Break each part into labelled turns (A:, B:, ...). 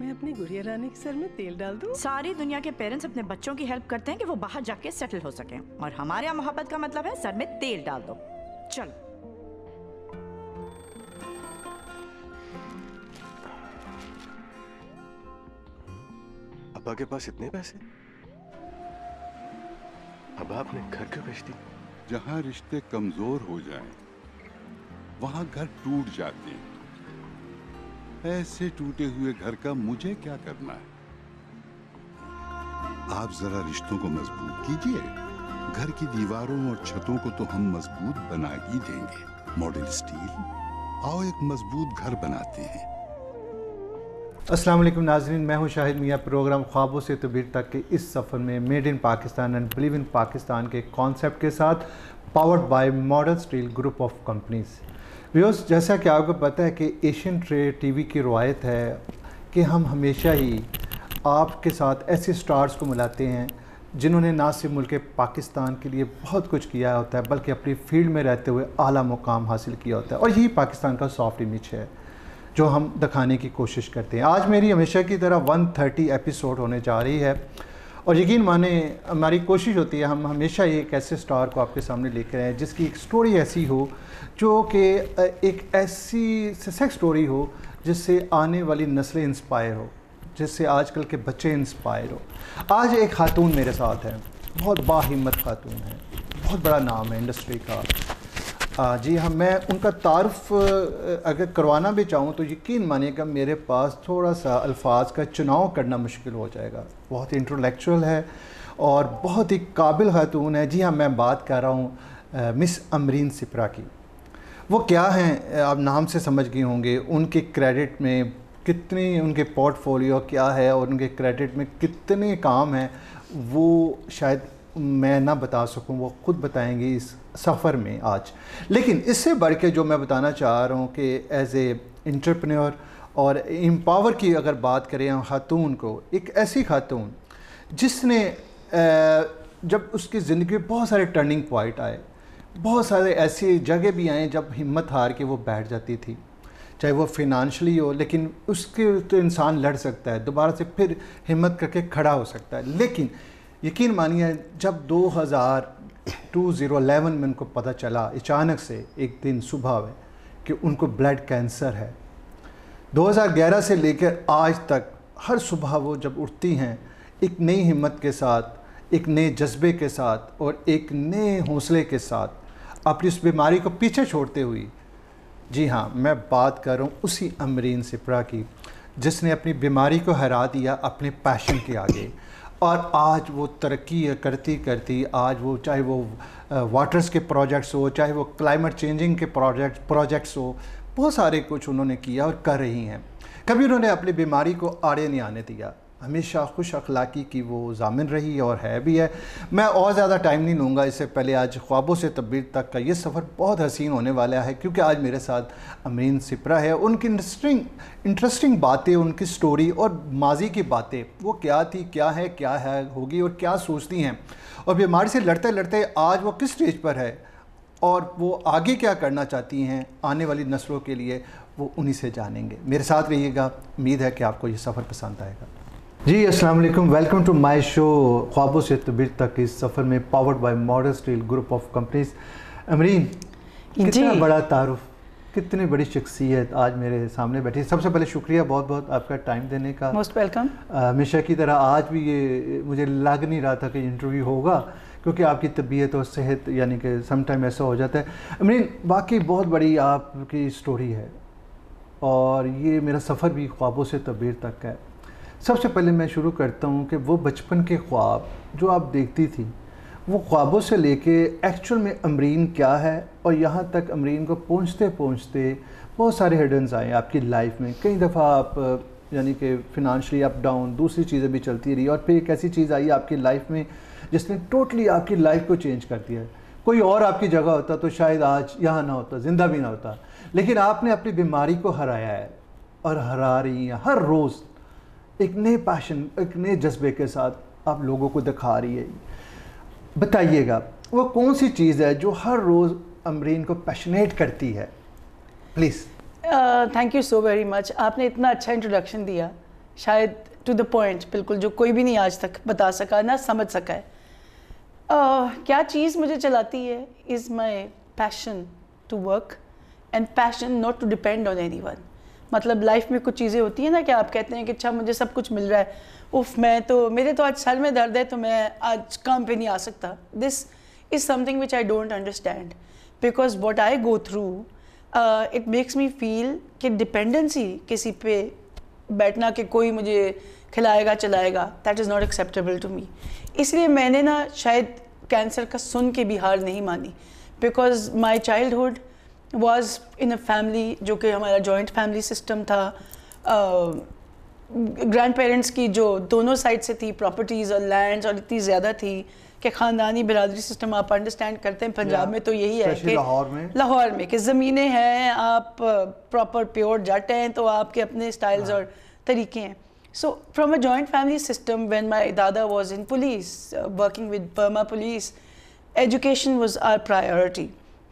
A: मैं अपनी गुड़िया रानी के सर में तेल डाल दूं? सारी दुनिया के पेरेंट्स अपने बच्चों की हेल्प करते हैं कि वो बाहर जाके सेटल हो सके और हमारे यहाँ मोहब्बत का मतलब है सर में तेल डाल दो चलो
B: अबा के पास इतने पैसे अब आपने घर क्यों भेज दी जहाँ रिश्ते कमजोर हो जाएं, वहाँ घर टूट जाते हैं ऐसे टूटे हुए घर का मुझे क्या करना है आप जरा रिश्तों को मजबूत कीजिए घर की दीवारों और छतों को तो हम मजबूत बना ही देंगे मॉडल स्टील आओ एक मजबूत घर बनाते हैं असलम नाजरीन मैं हूं शाहिद मियाँ प्रोग्राम ख्वाबों से तबीर तो तक के इस सफ़र में made in Pakistan and believe in Pakistan के कॉन्सेप्ट के साथ powered by model steel group of companies views जैसा कि आपको पता है कि एशियन ट्रेड टीवी की रवायत है कि हम हमेशा ही आपके साथ ऐसे स्टार्स को मिलाते हैं जिन्होंने ना सिर्फ मुल्क पाकिस्तान के लिए बहुत कुछ किया होता है बल्कि अपनी फील्ड में रहते हुए आला मुकाम हासिल किया होता है और यही पाकिस्तान का सॉफ्ट इमेज है जो हम दिखाने की कोशिश करते हैं आज मेरी हमेशा की तरह 130 एपिसोड होने जा रही है और यकीन माने हमारी कोशिश होती है हम हमेशा एक ऐसे स्टार को आपके सामने लेकर आए जिसकी एक स्टोरी ऐसी हो जो कि एक ऐसी सक्सेस स्टोरी हो जिससे आने वाली नस्लें इंस्पायर हो जिससे आजकल के बच्चे इंस्पायर हो आज एक खातून मेरे साथ है बहुत बाहिम्मत खातून है बहुत बड़ा नाम है इंडस्ट्री का जी हाँ मैं उनका तारफ़ अगर करवाना भी चाहूँ तो यकीन मानिए मेरे पास थोड़ा सा अल्फाज का चुनाव करना मुश्किल हो जाएगा बहुत इंटेलेक्चुअल है और बहुत ही काबिल खातून है जी हाँ मैं बात कर रहा हूँ मिस अमरीन सिपरा की वो क्या हैं आप नाम से समझ गए होंगे उनके क्रेडिट में कितने उनके पोर्टफोलियो क्या है और उनके क्रेडिट में कितने काम हैं वो शायद मैं ना बता सकूं वो खुद बताएंगी इस सफ़र में आज लेकिन इससे बढ़ के जो मैं बताना चाह रहा हूँ कि एज़ ए इंटरप्रेन्योर और एम्पावर की अगर बात करें हम खातून को एक ऐसी खातून जिसने जब उसकी ज़िंदगी में बहुत सारे टर्निंग पॉइंट आए बहुत सारे ऐसी जगह भी आए जब हिम्मत हार के वो बैठ जाती थी चाहे वो फिनंशली हो लेकिन उसके तो इंसान लड़ सकता है दोबारा से फिर हिम्मत करके खड़ा हो सकता है लेकिन यकीन मानिए जब 2011 में उनको पता चला अचानक से एक दिन सुबह में कि उनको ब्लड कैंसर है 2011 से लेकर आज तक हर सुबह वो जब उठती हैं एक नई हिम्मत के साथ एक नए जज्बे के साथ और एक नए हौसले के साथ अपनी उस बीमारी को पीछे छोड़ते हुई जी हाँ मैं बात कर रहा हूँ उसी अमरीन सिपरा की जिसने अपनी बीमारी को हरा दिया अपने पैशन के आगे और आज वो तरक्की करती करती आज वो चाहे वो वाटर्स के प्रोजेक्ट्स हो चाहे वो क्लाइमेट चेंजिंग के प्रोजेक्ट प्रोजेक्ट्स हो बहुत सारे कुछ उन्होंने किया और कर रही हैं कभी उन्होंने अपनी बीमारी को आड़े नहीं आने दिया हमेशा खुश अखलाक़ी की वो जामिन रही और है भी है मैं और ज़्यादा टाइम नहीं लूँगा इससे पहले आज ख्वाबों से तबीर तक का ये सफ़र बहुत हसीन होने वाला है क्योंकि आज मेरे साथ अमरीन सिपरा है उनकी इंटरेस्टिंग इंटरेस्टिंग बातें उनकी स्टोरी और माजी की बातें वो क्या थी क्या है क्या है होगी और क्या सोचती हैं और बीमारी से लड़ते लड़ते आज वो किस स्टेज पर है और वो आगे क्या करना चाहती हैं आने वाली नस्लों के लिए वो उन्हीं से जानेंगे मेरे साथ रहिएगा उम्मीद है कि आपको ये सफ़र पसंद आएगा जी अस्सलाम वालेकुम वेलकम टू माय शो ख्वाबों से तबीर तक इस सफ़र में powered by modern steel group of companies Amreen कितना बड़ा तारुफ कितनी बड़ी शख्सियत आज मेरे सामने बैठी सबसे पहले शुक्रिया बहुत बहुत आपका टाइम देने का मोस्ट वेलकम हमेशा की तरह आज भी ये मुझे लग नहीं रहा था कि इंटरव्यू होगा क्योंकि आपकी तबीयत और सेहत यानी कि समटाइम ऐसा हो जाता है अमरीन बाकी बहुत बड़ी आपकी स्टोरी है और ये मेरा सफ़र भी ख्वाबों से तबीर तक है सबसे पहले मैं शुरू करता हूँ कि वो बचपन के ख्वाब जो आप देखती थी वो ख्वाबों से लेके एक्चुअल में अमरीन क्या है और यहाँ तक अमरीन को पहुँचते पहुँचते बहुत सारे हिडन्स आए आपकी लाइफ में कई दफ़ा आप यानी कि फिनंशली अप डाउन दूसरी चीज़ें भी चलती रही और फिर एक ऐसी चीज़ आई आपकी लाइफ में जिसने टोटली आपकी लाइफ को चेंज कर दिया है कोई और आपकी जगह होता तो शायद आज यहाँ ना होता ज़िंदा भी ना होता लेकिन आपने अपनी बीमारी को हराया है और हरा रही हैं हर रोज़ एक नए पैशन एक नए जज्बे के साथ आप लोगों को दिखा रही है बताइएगा वो कौन सी चीज़ है जो हर रोज़ अमरीन को पैशनेट करती है please
A: thank you so very much आपने इतना अच्छा इंट्रोडक्शन दिया शायद टू द पॉइंट बिल्कुल जो कोई भी नहीं आज तक बता सका ना समझ सका है uh, क्या चीज़ मुझे चलाती है is my passion to work and passion not to depend on anyone मतलब लाइफ में कुछ चीज़ें होती हैं ना कि आप कहते हैं कि अच्छा मुझे सब कुछ मिल रहा है उफ मैं तो मेरे तो आज सर में दर्द है तो मैं आज काम पे नहीं आ सकता this is something which I don't understand because what I go through it makes me feel कि डिपेंडेंसी किसी पे बैठना कि कोई मुझे खिलाएगा चलाएगा that is not acceptable to me इसलिए मैंने ना शायद कैंसर का सुन के भी हार नहीं मानी because my childhood was in a family जो कि हमारा जॉइंट फैमिली सिस्टम था ग्रैंड uh, पेरेंट्स की जो दोनों साइड से थी प्रॉपर्टीज़ और लैंड्स और इतनी ज़्यादा थी कि ख़ानदानी बिरादरी सिस्टम आप अंडरस्टैंड करते हैं पंजाब में तो यही है कि लाहौर में लाहौर में कि ज़मीनें हैं आप प्रॉपर प्योर जट हैं तो आपके अपने स्टाइल्स हाँ। और तरीके हैं so from a joint family system when my dada was in police working with Burma police education was our priority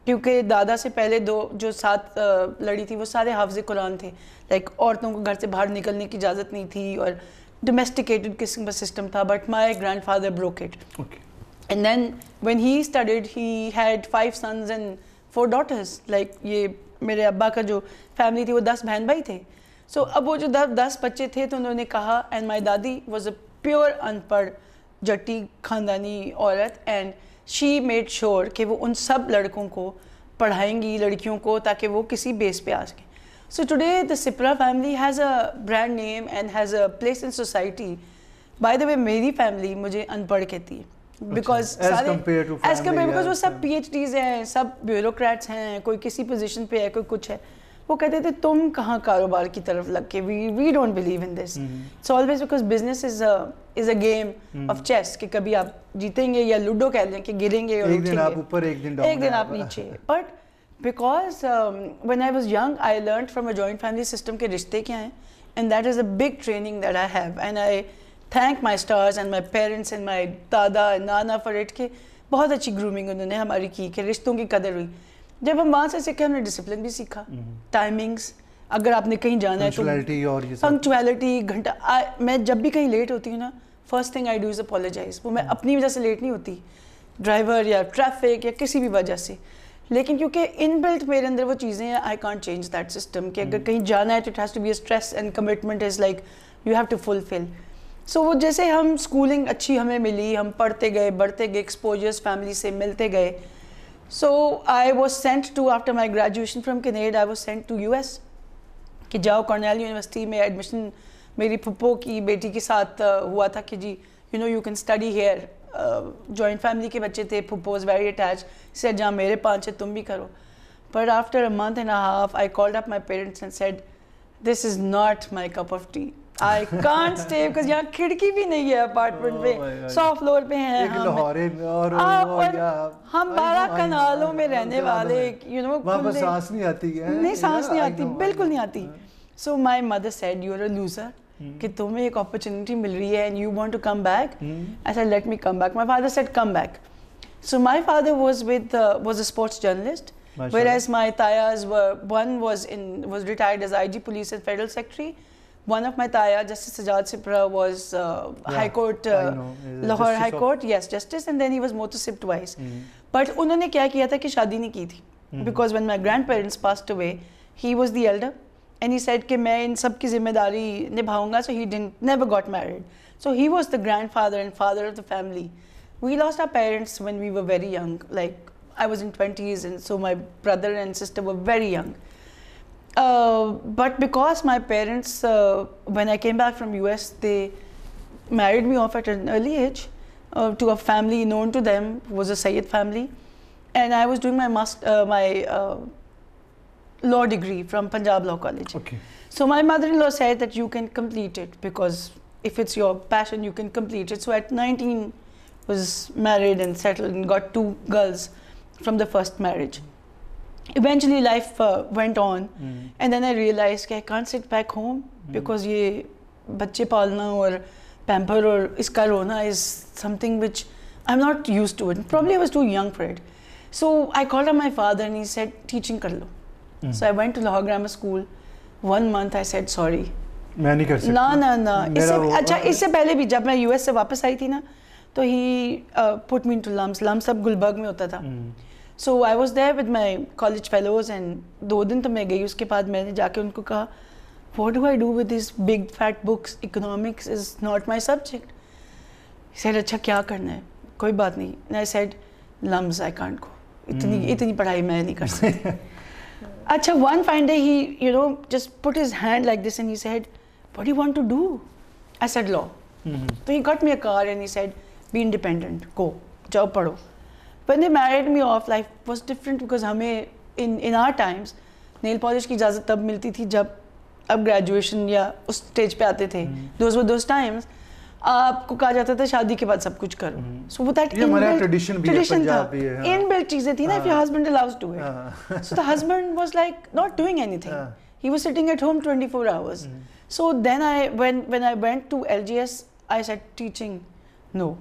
A: क्योंकि दादा से पहले दो जो सात लड़ी थी वो सारे हाफज कुरान थे लाइक औरतों को घर से बाहर निकलने की इजाज़त नहीं थी और डोमेस्टिकेटेड किस्म का सिस्टम था but my grandfather broke it and then when he studied he had five sons and four daughters like ये मेरे अब्बा का जो फैमिली थी वो दस बहन भाई थे सो so, अब वो जो दस दस बच्चे थे तो उन्होंने कहा एंड माई दादी वॉज अ प्योर अनपढ़ जट्टी खानदानी औरत एंड शी मेड श्योर कि वो उन सब लड़कों को पढ़ाएंगी लड़कियों को ताकि वो किसी बेस पे आ सकें so today the Sipra family has a brand name and has a place in society by the way मेरी फैमिली मुझे अनपढ़ कहती है बिकॉज एज कम्पेयर बिकॉज वो सब पी एच डीज हैं सब ब्यूरोक्रेट्स हैं कोई किसी पोजिशन पे है कोई कुछ है वो कहते थे तुम कहाँ कारोबार की तरफ लग के we we don't believe in this it's always because business is is a game of chess कि कभी आप जीतेंगे या लूडो कह लें कि गिरेंगे और एक दिन आप
B: ऊपर एक दिन एक दिन आप नीचे
A: but because when I was young I learn from a joint family system के रिश्ते क्या हैं and that is a big training that I have and I thank my stars and my parents and my dada nana for it के बहुत अच्छी grooming उन्होंने हमारी की कि रिश्तों की कदर हुई जब हम वहाँ से सीखे हमने डिसिप्लिन भी सीखा टाइमिंग्स हम्म। अगर आपने कहीं जाना है तो पंक्चुअलिटी घंटा मैं जब भी कहीं लेट होती हूँ ना first thing I do is apologize वो मैं हम्म। अपनी वजह से लेट नहीं होती ड्राइवर या ट्रैफिक या किसी भी वजह से लेकिन क्योंकि इनबिल्ट मेरे अंदर वो चीज़ें हैं I can't change that system कि अगर हम्म। कहीं जाना है तो it has to be stress and commitment is like you have to fulfil so वो जैसे हम स्कूलिंग अच्छी हमें मिली हम पढ़ते गए बढ़ते गए एक्सपोजर्स फैमिली से मिलते गए So I was sent to after my graduation from Canada, I was sent to US कि जाओ कॉर्नेल यूनिवर्सिटी में एडमिशन मेरी पप्पो की बेटी के साथ हुआ था कि जी you know you can study here joint family के बच्चे थे पप्पो वॉज वेरी अटैच से जहाँ मेरे पाँच है तुम भी करो but after a month and half I called up my parents and said this is not my cup of tea I can't stay because यहाँ खिड़की भी नहीं है अपार्टमेंट oh में
B: सौ फ्लोर पे हैं हाँ, हम बारह कनालों में रहने वाले
A: यू नो सांस नहीं
B: आती है नहीं सांस नहीं आती
A: बिल्कुल नहीं आती so my mother said you're a loser कि तुम्हें एक अपॉर्चुनिटी मिल रही है and you want to come back I said let me come back my father said come back so my father was with was a sports journalist whereas my tayas were one was in was retired as IG police and federal secretary one of my taya, uh, Justice Sajad Sipra, was uh, yeah, High Court, uh, Lahore High Court, yes, Justice, and then he was Motosip twice. Mm-hmm. But उन्होंने क्या किया था कि शादी नहीं की थी because when my grandparents passed away, he was the elder, and he said कि मैं इन सब की जिम्मेदारी निभाऊंगा, so he didn't never got married. So he was the grandfather and father of the family. We lost our parents when we were very young, like I was in 20s, and so my brother and sister were very young. Uh, but because my parents, uh, when I came back from US, they married me off at an early age uh, to a family known to them was a Sayyid family, and I was doing my must, uh, my uh, law degree from Punjab Law College. Okay. So my mother-in-law said that you can complete it because if it's your passion, you can complete it. So at 19, was married and settled and got two girls from the first marriage. eventually life uh, went on mm. and then i realized i can't sit back home mm. because ye बच्चे पालना और pamper और इसका रोना is something which I am not use to it probably I was too young for it so I call my father and he said teaching कर लो so I went to Lahore grammar school one month I said sorry
B: मैं नहीं कर सकता ना ना ना इससे अच्छा इससे
A: पहले भी जब मैं यूएस से वापस आई थी ना तो he put me to LUMS LUMS अब गुलबर्ग में होता था mm. So I was there with my college fellows and दो दिन तो मैं गई उसके बाद मैंने जाके उनको कहा what do I do with this big fat books economics is not my subject said अच्छा क्या करना है कोई बात नहीं I said LUMS I can't go इतनी mm. इतनी पढ़ाई मैं नहीं कर सकती अच्छा one fine day he you know just put his hand like this and he said what do you want to do? I said law. Mm -hmm. So he got me a car and he said, be independent, go, job pado. But they married me off life was different because हमें in in our times nail polish की इजाज़त तब मिलती थी जब अब graduation या उस स्टेज पे आते थे दोस्त दोस्त टाइम्स आपको कहा जाता था शादी के बाद सब कुछ करो सो वो दैट ट्रेडिशन ट्रेडिशन था इन बेल्ट हाँ। चीजें थी ना if your husband allows to it so the husband was like not doing anything he was sitting at home 24 hours so then I when when I went to LGS I said teaching no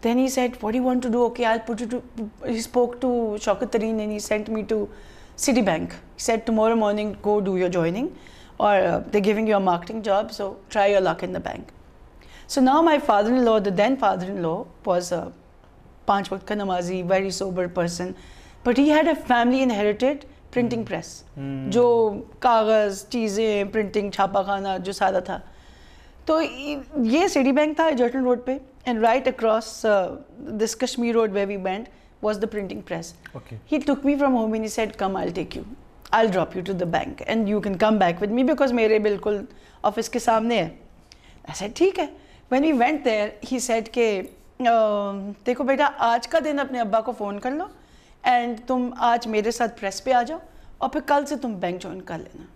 A: Then he said, What do you want to do? Okay, I'll put you to. He spoke to Shaukat Tareen and he sent me to Citibank. He said, Tomorrow morning, go do your joining, or uh, they're giving you a marketing job, so try your luck in the bank. So now my father in law, the then father in law, was a Panch Vakta Namazi, very sober person, but he had a family inherited printing hmm. press, hmm. jo kagas, चीज़ें printing छापा खाना जो सारा तो ये Citibank था जटल road पे and right across this Kashmir road way we band was the printing press he took me from home in said come I take you I drop you to the bank and you can come back with me because मेरे बिल्कुल office के सामने है ऐसे ठीक है when we went there he said के देखो बेटा आज का दिन अपने अब्बा को फ़ोन कर लो एंड तुम आज मेरे साथ प्रेस पे आ जाओ और फिर कल से तुम बैंक ज्वाइन कर लेना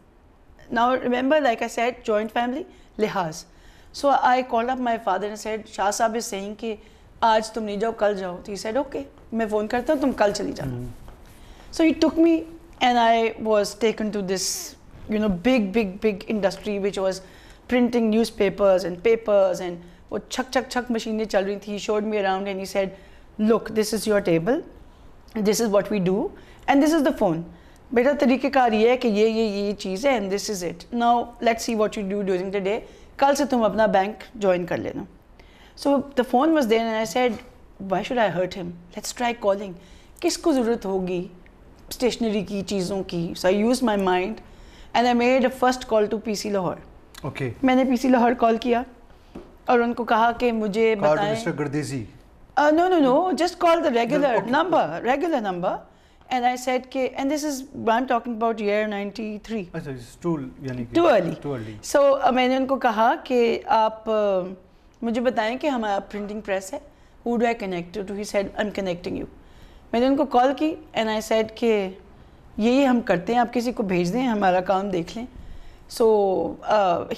A: now remember like I said joint family लिहाज So I called up my father and said, Shah Sahib is saying कि आज तुम नहीं jao.'" he said okay मैं phone karta tum kal कल चली जाना So he took me and I was taken to this you know big big big industry which was printing newspapers and papers and वो छक छक छक मशीनें चल रही थी he showed me around and he said look this is your table this is what we do and this is the phone बेटा तरीक़ेकार ये है कि ये ये ये चीज़ है and this is it now let's see what you do during the day कल से तुम अपना बैंक ज्वाइन कर लेना so the phone was there and I said why should I hurt him let's try calling किसको ज़रूरत होगी stationery की चीज़ों की so I use my mind and I made a first call to P C Lahore okay मैंने P C Lahore call किया और उनको कहा कि मुझे बताएं no no no just call the regular number regular number and I said, okay, and this is, I'm talking about year 93.
B: अच्छा, it's too, early. Too early.
A: So uh, मैंने उनको कहा कि आप मुझे बताएं कि हमारा प्रिंटिंग प्रेस है who do I connect to? तो he said, I'm connecting you. मैंने उनको कॉल की एंड आई सेड कि ये हम करते हैं आप किसी को भेज दें हमारा काम देख लें सो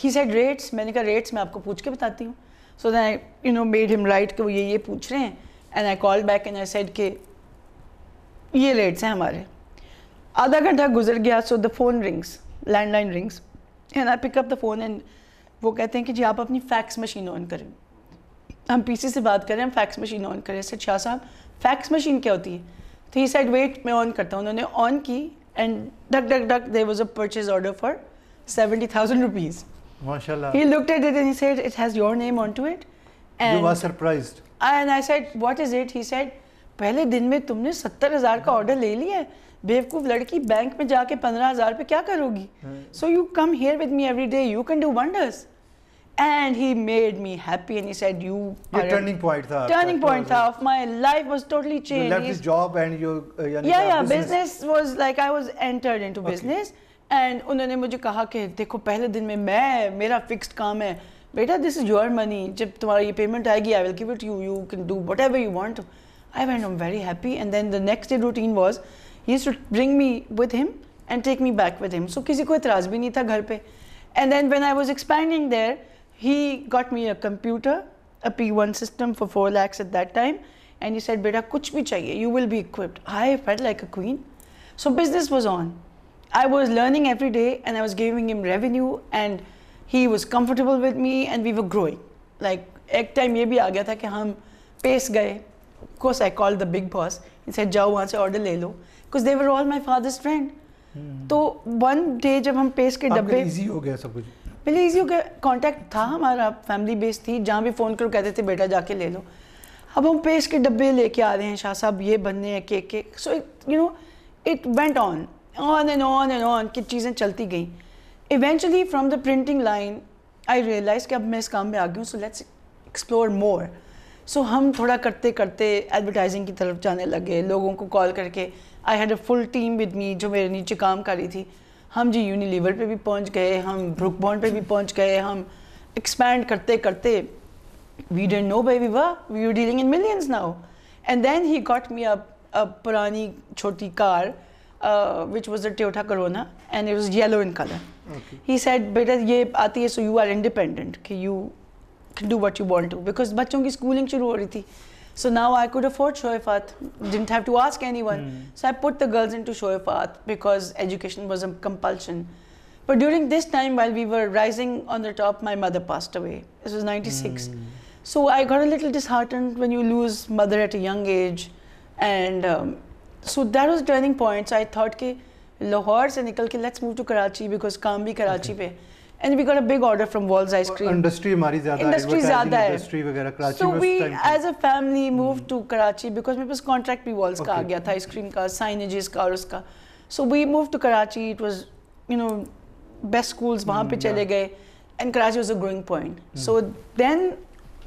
A: ही सेड रेट्स मैंने कहा रेट्स मैं आपको पूछ के बताती हूँ so then I you know made him right कि वो ये ये पूछ रहे हैं and I call back and I said कि ये लेट्स हैं हमारे आधा घंटा गुजर गया so the phone rings landline rings and I pick up the phone and वो कहते हैं कि जी आप अपनी फैक्स मशीन ऑन करें हम पीसी से बात करें हम फैक्स मशीन ऑन करें सर शाह साहब फैक्स मशीन क्या होती है तो ही साइड वेट मैं ऑन करता हूँ उन्होंने ऑन की and duck duck duck there was a purchase order for seventy thousand rupees
B: Mashallah. He looked
A: at it and he said, it has your name onto it. And you were surprised. And I said, what is it? He said, पहले दिन में तुमने सत्तर हजार का order ले लिया है बेवकूफ लड़की बैंक में जाके पंद्रह हजार पे क्या करोगी so you come here with me every day you can do wonders and he made me happy and he said you turning
B: point था टर्निंग पॉइंट था
A: of my life was totally change left this
B: job and your yeah yeah business
A: was like I was entered into business and उन्होंने मुझे कहा कि देखो पहले दिन में मैं मेरा फिक्स्ड काम है बेटा दिस इज योर मनी जब तुम्हारी ये पेमेंट आएगी I will give it you you can do whatever you want I went home very happy. And then the next day routine was he used to bring me with him and take me back with him. So किसी को इतराज भी नहीं था घर पे. And then when I was expanding there, he got me a computer, a P1 system for 4 lakhs at that time. And he said, बेटा कुछ भी चाहिए, you will be equipped. I felt like a queen. So business was on. I was learning every day and I was giving him revenue and he was comfortable with me and we were growing. Like एक time ये भी आ गया था कि हम pace गए Of course, I called the big boss and said, जाओ वहाँ से ऑर्डर ले लो because they were all my father's friend तो वन डे जब हम पेस्ट के डब्बे इजी हो गया सब कुछ पहले इजी हो गया कांटेक्ट था हमारा फैमिली बेस थी जहाँ भी फ़ोन करो कहते थे बेटा जाके ले लो अब हम पेस्ट के डब्बे लेके आ रहे हैं शाह साहब ये बनने हैं केक के so you know it went on on and on and on की चीज़ें चलती गई eventually from the printing line I realise कि अब मैं इस काम में आ गई हूँ so let's explore more so so, हम थोड़ा करते करते एडवर्टाइजिंग की तरफ जाने लगे लोगों को कॉल करके I had a full team with me जो मेरे नीचे काम कर रही थी हम जी यूनिलीवर पे भी पहुंच गए हम ब्रुक बॉन्ड पे भी पहुंच गए हम एक्सपैंड करते करते we didn't know by we we you dealing in millions now and then he got me up a पुरानी छोटी car which was a Toyota Corona and it was yellow in colour he said better ये आती है so you are independent कि you do what you want to because बच्चों की schooling शुरू हो रही थी So now I could afford Shoifat, didn't have to ask anyone. Mm. So I put the girls into Shoifat because education was a compulsion. But during this time, while we were rising on the top, my mother passed away. This was 96. Mm. So I got a little disheartened when you lose mother at a young age. And um, so that was turning point. So I thought, ke, Lahore se nikal ke, let's move to Karachi because kaam bhi Karachi okay. pe. and we got a big order from Walls Ice Cream. industry हमारी ज्यादा industry ज्यादा है industry वगैरह Karachi so we as a family hmm. moved to Karachi because मेरे पास contract भी Walls okay. का आ गया था आइसक्रीम का साइनेजेस का और उसका so we moved to Karachi it was you know best schools वहाँ hmm, पे चले गए and Karachi was a growing point hmm. so then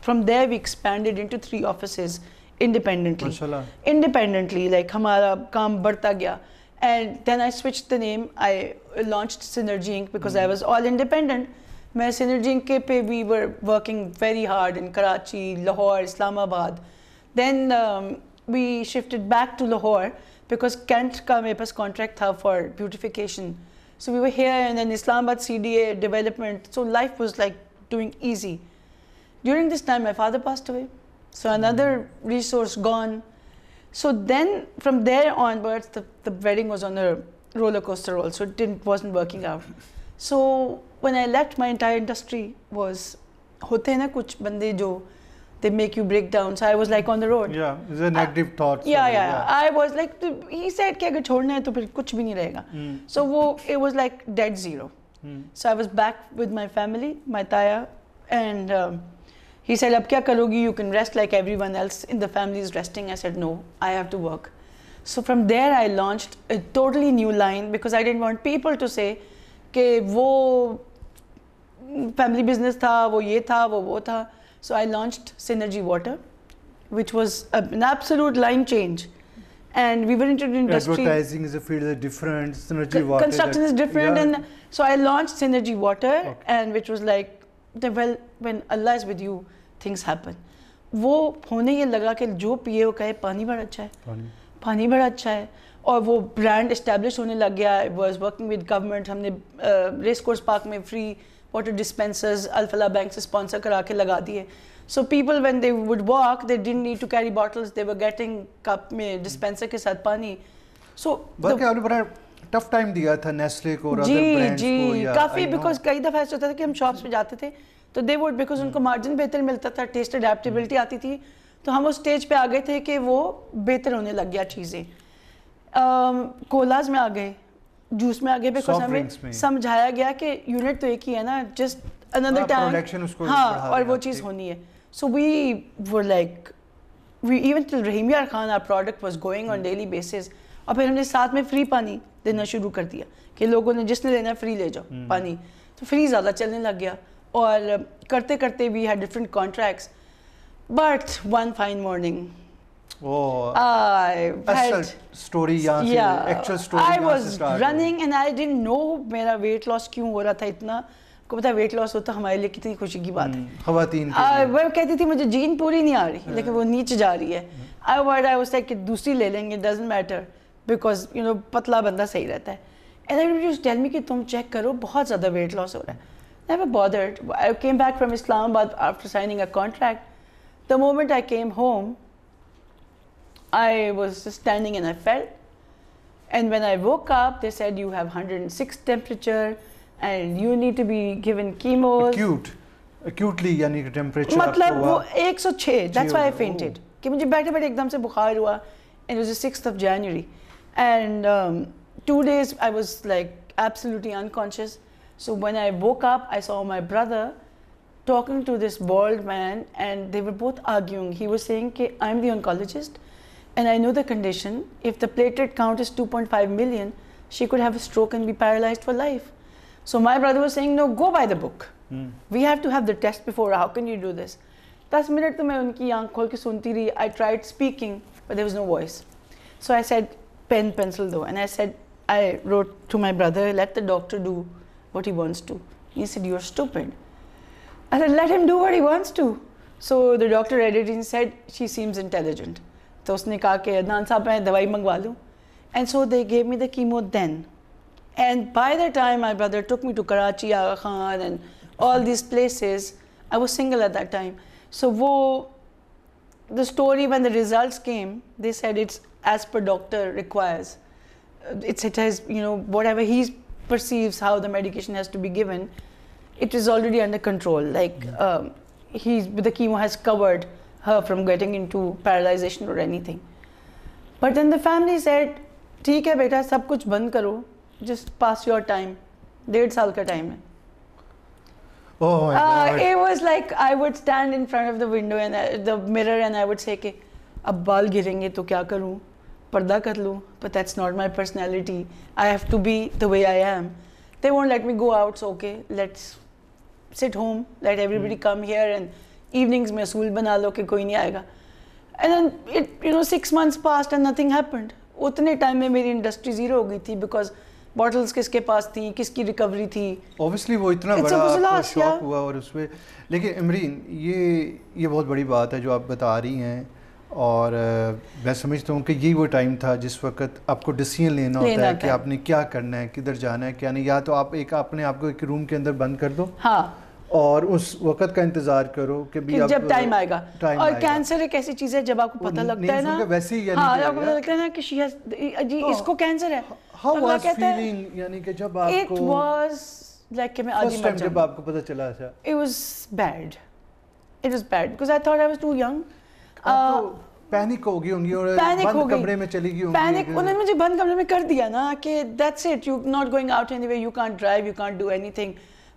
A: from there we expanded into three offices independently Independently, like हमारा काम बढ़ता गया and then I switched the name. I launched Synergy Inc. because mm I hmm. was all independent. मैं Synergy Inc. पे we were working very hard in Karachi, Lahore, Islamabad. Then um, we shifted back to Lahore because Kent का मेरे पास contract था for beautification. So we were here and then Islamabad CDA development. So life was like doing easy. During this time, my father passed away. So another hmm. resource gone. So then from there onwards, the, the wedding was on a roller coaster also. It didn't, wasn't working out. So when I left, my entire industry was होते हैं ना कुछ बंदे जो they make you break down. So I was like on the road.
B: Yeah, it's a negative thought. Yeah,
A: yeah, yeah. I was like, he said कि अगर छोड़ना है तो फिर कुछ भी नहीं रहेगा. Hmm. So it was like dead zero. Mm. So I was back with my family, my taya, and um, he said, Ab kya karogi? You can rest like everyone else in the family is resting. I said, No, I have to work. So from there, I launched a totally new line because I didn't want people to say, कि wo family business tha, wo ये tha, wo wo tha." So I launched Synergy Water, which was an absolute line change. And we were into the industry. Advertising
B: is a field that is different. Synergy Co Water. Construction is different, yeah. and
A: so I launched Synergy Water, okay. and which was like they well when Allah is with you things happen वो होने ये लगा कि जो पिए वो कहे पानी बड़ा अच्छा है पानी, पानी बड़ा अच्छा है और वो ब्रांड इस्टेब्लिश होने लग गया है वॉज वर्किंग विद गवर्नमेंट हमने रेस कोर्स पार्क में free water dispensers Alfalah bank से स्पॉन्सर करा के लगा दिए so people when they would walk they डिट need to carry bottles they were getting cup में डिस्पेंसर के साथ पानी सो
B: so, टफ टाइम दिया था नेस्ले को जी जी को काफ़ी बिकॉज
A: कई दफ़ा ऐसा होता था कि हम शॉप्स पे जाते थे तो दे वुड बिकॉज उनको मार्जिन बेहतर मिलता था टेस्ट अडेप्टेबिलिटी hmm. आती थी तो हम उस स्टेज पे आ गए थे कि वो बेहतर होने लग गया चीज़ें कोलाज में आ गए जूस में आ गए बिकॉज हमें समझाया गया कि यूनिट तो एक ही है ना जस्ट अनदर टाइम हाँ, हाँ और वो चीज़ होनी है सो वी वो like we even till Rahimiya Khan our product was going on daily basis और फिर हमने साथ में फ्री पानी देना शुरू कर दिया कि लोगों ने जिसने लेना है फ्री ले जाओ हम्म। पानी तो फ्री ज़्यादा चलने लग गया और करते करते भी है different contracts but one fine morning
B: क्यों
A: हो रहा था इतना को पता वेट लॉस होता हमारे लिए कितनी खुशी की बात
B: है हम्म,
A: कहती थी मुझे जीन पूरी नहीं आ रही हाँ। लेकिन वो नीचे जा रही है आई वर्ड आई दूसरी ले लेंगे doesn't matter because you know पतला बंदा सही रहता है and everybody just tell me कि तुम चेक करो बहुत ज़्यादा वेट लॉस हो रहा है never bothered. I came back from Islamabad after signing a contract. The moment I came home, I was just standing and I fell. And when I woke up, they said you have 106 temperature and you need to be given chemo. Acute,
B: acutely यानी कि temperature मतलब वो
A: 106. That's why I fainted. कि मुझे बैठे बैठे एकदम से बुखार हुआ. And it was the 6th of January. And um, two days I was like absolutely unconscious. So when I woke up, I saw my brother talking to this bald man, and they were both arguing. He was saying, I'm the oncologist and I know the condition. If the platelet count is 2.5 million, she could have a stroke and be paralyzed for life. So my brother was saying, no, go by the book. Mm. We have to have the test before. How can you do this? दस minute तो मैं उनकी आंख खोल के सुनती रही I tried speaking pen pencil though and i said i wrote to my brother let the doctor do what he wants to he said you're stupid i said let him do what he wants to so the doctor read it and said she seems intelligent तो उसने कहा कि me साहब मैं दवाई And लूँ and so they gave me the chemo then and by the time my brother took me to Karachi Aga Khan and all this places I was single at the story when the results came they said it's as per doctor requires. Uh, it's it has you know whatever he perceives how the medication has to be given, it is already under control. Like yeah. Mm. um, he's the chemo has covered her from getting into paralyzation or anything. But then the family said, ठीक है बेटा सब कुछ बंद करो just pass your time डेढ़ साल का टाइम है
B: Oh my uh, God. It
A: was like I would stand in front of the window and the mirror and I would say कि अब बाल गिरेंगे तो क्या करूं पर्दा कर लूँ but that's not my personality I have to be the way I am they won't let me go outs okay let's sit home let everybody come here and evenings में असूल बना लो कि कोई नहीं आएगा and then it you know six months past and nothing happened उतने time में मेरी इंडस्ट्री जीरो हो गई थी बिकॉज बॉटल्स किसके पास थी किसकी रिकवरी थी
B: ऑब्वियसली वो इतना It's बड़ा शॉक हुआ और उसमें लेकिन इमरीन ये ये बहुत बड़ी बात है जो आप बता रही हैं और मैं समझता हूँ कि यही वो टाइम था जिस वक्त आपको डिसीजन लेना, होता है कि आपने क्या करना है किधर जाना है क्या नहीं या तो आप एक अपने आप को एक रूम के अंदर बंद कर दो हाँ और उस वक्त का इंतजार करो कि भी जब टाइम आएगा टाइम और आएगा। कैंसर
A: एक ऐसी चीज है जब आपको पता लगता है ना मतलब वैसे ही हाँ, आपको पता लगता है ना कि शी जी हाँ, हाँ, तो, इसको कैंसर है हाउ वाज फीलिंग
B: यानी कि जब आपको इट वाज
A: लाइक कि मैं आज मर जब
B: आपको पता चला था
A: it was bad
B: it was bad because I thought I was too young panic हो गई होंगी और पैनिक बंद कमरे में चली गई होंगी पैनिक उन्होंने
A: मुझे बंद कमरे में कर दिया ना कि that's it you not going out anyway you can't drive you can't do anything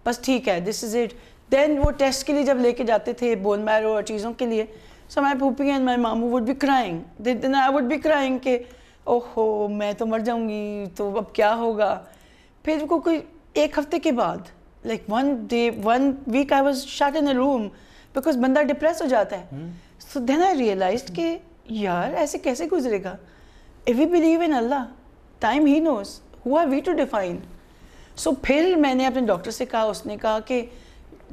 A: बस ठीक है दिस इज इट देन वो टेस्ट के लिए जब लेके जाते थे बोन मैरो और चीज़ों के लिए so my phuppi and my mamu would be crying then I would be crying के ओहो मैं तो मर जाऊंगी तो अब क्या होगा फिर को कोई एक हफ्ते के बाद like one day one week I was shut in a room because बंदा डिप्रेस हो जाता है hmm. So then I realise कि यार ऐसे कैसे गुजरेगा if we believe in Allah time he knows who are we to define so फिर मैंने अपने डॉक्टर से कहा उसने कहा कि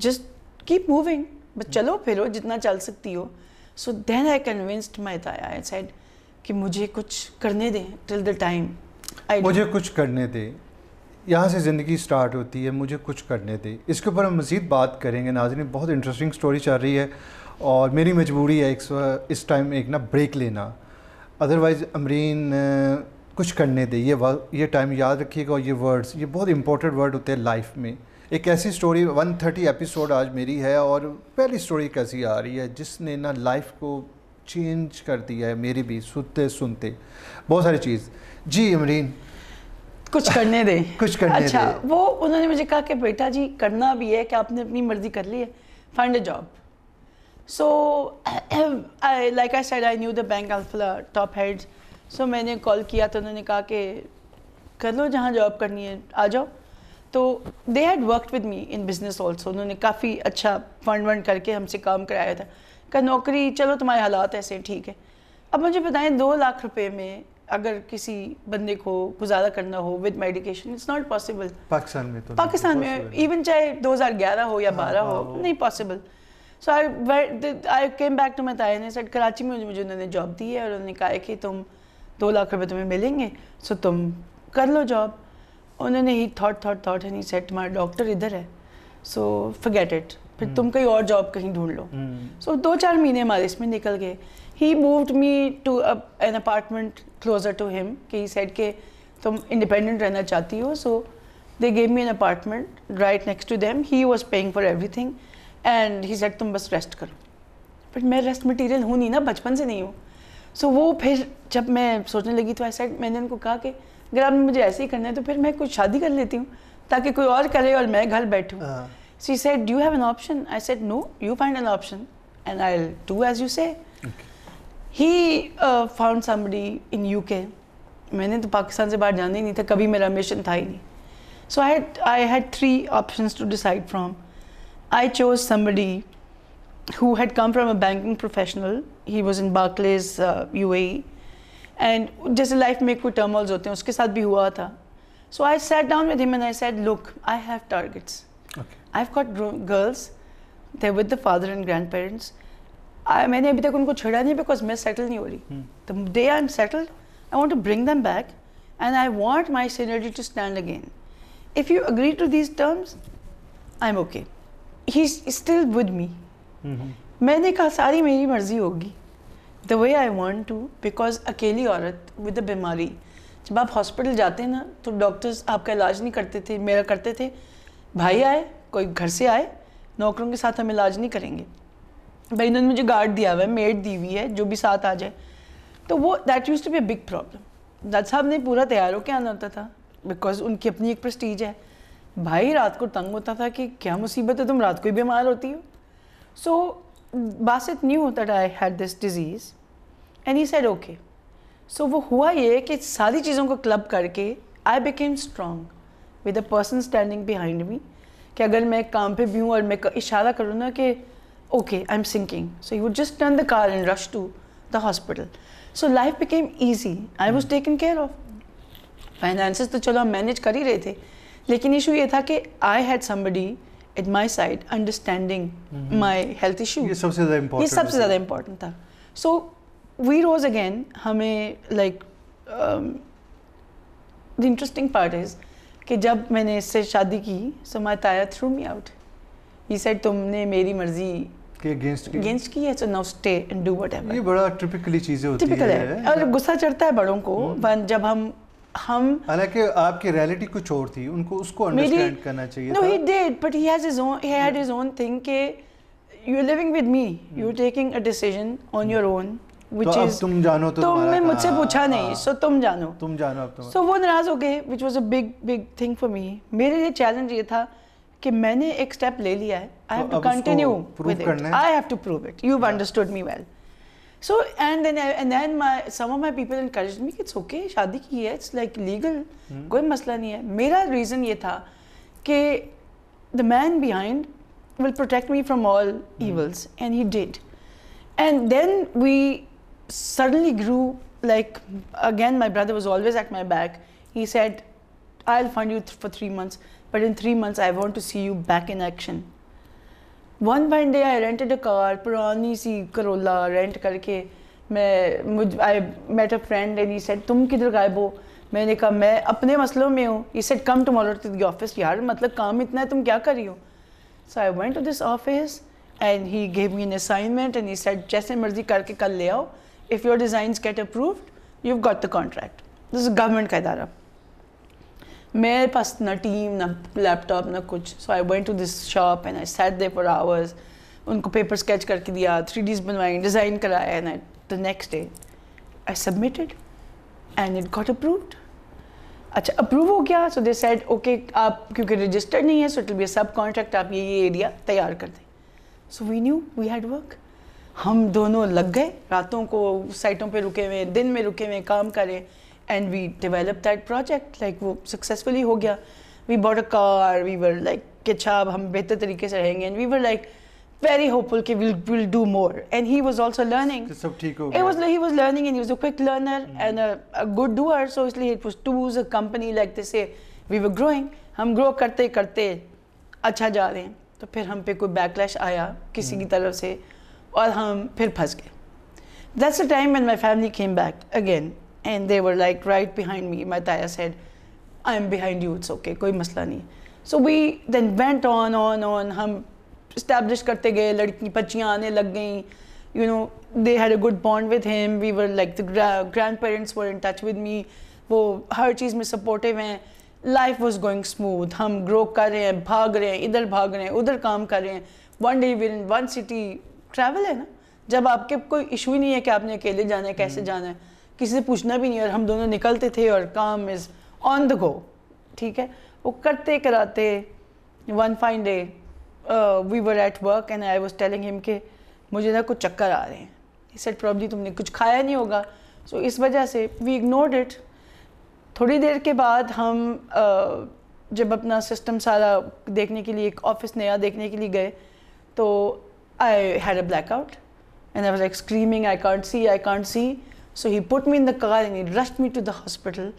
A: जस्ट कीप मूविंग बस चलो फिरो जितना चल सकती हो सो देन आई कन्विंस्ड माई ताया आई सेड कि मुझे कुछ करने दें टिल द टाइम मुझे
B: कुछ करने दें यहाँ से ज़िंदगी स्टार्ट होती है मुझे कुछ करने दे इसके ऊपर हम मज़ीद बात करेंगे नाजरीन बहुत इंटरेस्टिंग स्टोरी चल रही है और मेरी मजबूरी है एक इस टाइम एक ना ब्रेक लेना अदरवाइज़ अमरीन कुछ करने दे ये ये टाइम याद रखिएगा और ये वर्ड्स ये बहुत इंपॉर्टेंट वर्ड होते हैं लाइफ में एक ऐसी स्टोरी 130 एपिसोड आज मेरी है और पहली स्टोरी कैसी आ रही है जिसने ना लाइफ को चेंज कर दिया है मेरी भी सुनते सुनते बहुत सारी चीज़ जी अमरीन कुछ करने दें कुछ करने अच्छा दे।
A: वो उन्होंने मुझे कहा कि बेटा जी करना भी है कि आपने अपनी मर्ज़ी कर ली है find a job so like I said I knew the bank of top heads so मैंने कॉल किया तो उन्होंने कहा कि कर लो जहाँ जॉब करनी है आ जाओ तो they had work with me in business also उन्होंने काफ़ी अच्छा फंड वंड करके हमसे काम कराया था कहा नौकरी चलो तुम्हारे हालात ऐसे ठीक है अब मुझे बताएं दो लाख रुपए में अगर किसी बंदे को गुजारा करना हो with medication it's not possible
B: Pakistan में तो पाकिस्तान में इवन
A: चाहे 2011 हो या 12 हाँ, हो हाँ, हाँ। नहीं possible so I I came back to my taya ने सेट कराची में मुझे उन्होंने जॉब दी है और उन्होंने कहा कि तुम दो लाख रुपये तुम्हें मिलेंगे सो तुम कर लो जॉब उन्होंने ही थॉट थॉट थॉट है नहीं सेट तुम्हारा डॉक्टर इधर है सो फगेट इट फिर hmm. तुम कहीं और जॉब कहीं ढूंढ लो सो hmm. दो चार महीने हमारे इसमें निकल गए he moved me to an apartment closer to him कि ही के तुम इंडिपेंडेंट रहना चाहती हो so they gave me an apartment right next to them he was paying for everything and he said तुम बस रेस्ट करो but मैं रेस्ट मटेरियल हूँ नहीं ना बचपन से नहीं हूँ सो so, वो फिर जब मैं सोचने लगी तो ऐसा मैंने उनको कहा कि अगर आपने मुझे ऐसे ही करना है तो फिर मैं कुछ शादी कर लेती हूँ ताकि कोई और करे और मैं घर बैठूँ so said said you have an option I said no you find an option and I do as you say he found समी इन यू के मैंने तो पाकिस्तान से बाहर जाना ही नहीं था कभी मेरा मिशन था ही नहीं so I I had three option to decide from I chose somebody who had come from a banking professional. He was in Barclays, UAE. Uh, and just life make with turmoils, hote uske saath bhi hua tha. So I sat down with him and I said, Look, I have targets. I've got girls, they're with the father and grandparents. I maine abhi tak unko chhada nahi because I'm settled. Nahi ho rahi. The day I'm settled, I want to bring them back and I want my synergy to stand again. If you agree to these terms, I'm okay. He still with me मैंने कहा सारी मेरी मर्जी होगी the way I want to because अकेली औरत with a बीमारी जब आप हॉस्पिटल जाते हैं ना तो डॉक्टर्स आपका इलाज नहीं करते थे मेरा करते थे भाई आए कोई घर से आए नौकरों के साथ हम इलाज नहीं करेंगे भाई इन्होंने मुझे गार्ड दिया हुआ है मेड दी हुई है जो भी साथ आ जाए तो वो that use to be big problem दादा साहब ने पूरा तैयार होकर आना होता था बिकॉज उनकी अपनी एक प्रस्टीज है भाई रात को तंग होता था कि क्या मुसीबत है तुम रात को ही बीमार होती हो so Basit knew that I had this disease and he said okay so वो हुआ ये कि सारी चीज़ों को क्लब करके I became strong with a person standing behind me कि अगर मैं काम पे भी हूँ और मैं इशारा करूँ ना कि okay I am sinking so you just turn the car and rush to the hospital so life became easy I was taken care of finances तो चलो हम मैनेज कर ही रहे थे लेकिन इशू ये था कि I had somebody at my side understanding my
B: health issue ये सबसे ज़्यादा इम्पोर्टेंट ये सबसे ज़्यादा
A: इम्पोर्टेंट था सो वी रोज अगेन हमें like the interesting part is कि जब मैंने इससे शादी की so my taya threw me out he said तुमने मेरी मर्जी
B: अगेंस्ट
A: की है so now stay and do whatever
B: ये बड़ा टिपिकली चीजें होती है टिपिकल है और गुस्सा चढ़ता है बड़ों को mm-hmm. जब हम हम हालांकि आपकी रियलिटी कुछ और थी उनको उसको अंडरस्टैंड करना चाहिए no he
A: did but he has his own he had his own thing के you are living with me you are taking a decision on your own which is तुम
B: जानो तो, तो तुमने मुझसे पूछा
A: नहीं सो हाँ। तुम जानो तुम जानो अब सो वो नाराज हो गए which was a big big thing for me मेरे लिए चैलेंज ये था कि मैंने एक स्टेप ले लिया है I have to continue with it I have to prove it you have understood me well So and then and then my some of my people encouraged me it's okay शादी की है it's like legal hmm. कोई मसला नहीं है reason ये था the man behind will protect me from all hmm. evils and he did and then we suddenly grew like again my brother was always at my back he said I'll fund you th- for three months but in three months I want to see you back in action one one day I rented a car पुरानी सी Corolla rent करके मैं मुझ I met a friend and he said तुम किधर गायब हो मैंने कहा मैं अपने मसलों में हूँ he said come tomorrow to the office यार मतलब काम इतना है तुम क्या कर रही हो so I went to this office and he gave me an assignment and he said जैसे मर्जी करके कल कर ले आओ if your design get approved you got the contract this government का इदारा मेरे पास ना टीम ना लैपटॉप ना कुछ so I went to this shop and I sat there for hours उनको पेपर स्केच करके दिया थ्री डीज बनवाए डिज़ाइन कराया and I the next day I submitted and it got approved अच्छा अप्रूव हो गया सो दे सेट ओके आप क्योंकि रजिस्टर्ड नहीं है सो इट बी अ सब कॉन्ट्रैक्ट आप ये ये एरिया तैयार कर दें so we knew we had work हम दोनों लग गए रातों को साइटों पे रुके हुए दिन में रुके हुए काम करें and we developed that project like वो successfully हो गया we bought a car we were like कि अच्छा अब हम बेहतर तरीके से रहेंगे and we were like very hopeful कि we'll we'll do more and he was also learning
B: it was
A: he was learning and he was a quick learner mm. and a, a good doer so इसलिए it was tools a company like they say we were growing हम grow करते करते अच्छा जा रहे हैं तो फिर हम पे कोई backlash आया किसी mm. की तरफ से और हम फिर फंस गए that's the time and my family came back again and they were like right behind me my ताया said I am behind you it's okay कोई मसला नहीं so we then went on on on हम establish करते गए लड़की बच्चियाँ आने लग गई you know they had a good bond with him we were like the grandparents were in touch with me वो हर चीज़ में सपोर्टिव हैं लाइफ वॉज गोइंग स्मूथ हम ग्रो कर रहे हैं भाग रहे हैं इधर भाग रहे हैं उधर काम कर रहे हैं one day we're in one city travel है ना जब आपके कोई इशू ही नहीं है कि आपने अकेले जाना है कैसे hmm. जाना है किसी से पूछना भी नहीं और हम दोनों निकलते थे और काम इज़ ऑन द गो ठीक है वो करते कराते one fine day we were at work and I was telling him के मुझे ना कुछ चक्कर आ रहे हैं सेट प्रॉब्ली तुमने कुछ खाया नहीं होगा सो so, इस वजह से वी इग्नोर्ड इट थोड़ी देर के बाद हम uh, जब अपना सिस्टम सारा देखने के लिए एक ऑफिस नया देखने के लिए गए तो I had a blackout and I was screaming screaming I can't see I can't see So he put me in the car and he rushed me to the hospital.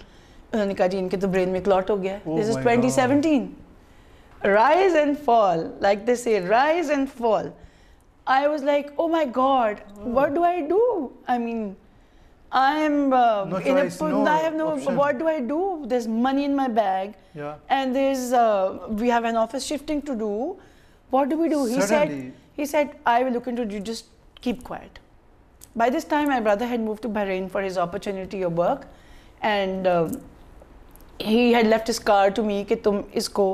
A: कहा जी इनके तो ब्रेन में क्लॉट हो गया 2017 rise and fall like they say rise and fall i was like oh my god what do i do i mean i am uh, in a no i have no option. what do i do there's money in my bag yeah. and there's uh, we have an office shifting to do what do we do Suddenly. he said he said i will look into you just keep quiet By this time, my brother had moved to Bahrain for his opportunity of work, and uh, he had left his car to me कि tum isko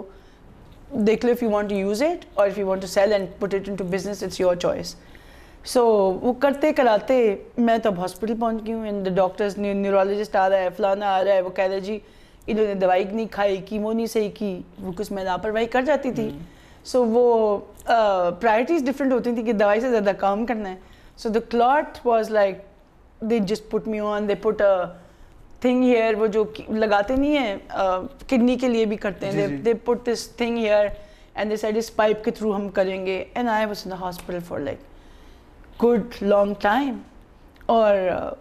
A: dekh lo if you want to use it or if you want to sell and put it into business, it's your choice. So so, वो करते कराते मैं तब hospital पहुंच गई हूँ and doctors ने न्यूरोलॉजिस्ट आ रहा है फलाना आ रहा है वो कह रहे ji इन्होंने दवाई नहीं खाई कीमो नहीं सही की वो कुछ मैं लापरवाही कर जाती थी सो mm. so, वो प्रायोरिटीज़ uh, डिफरेंट होती थी कि दवाई से ज़्यादा काम करना है so the cloth was like they just put me on they put thing here वो जो लगाते नहीं है किडनी के लिए भी करते हैं they put this thing here and they side इस पाइप के थ्रू हम करेंगे and I was in the hospital for like good long time और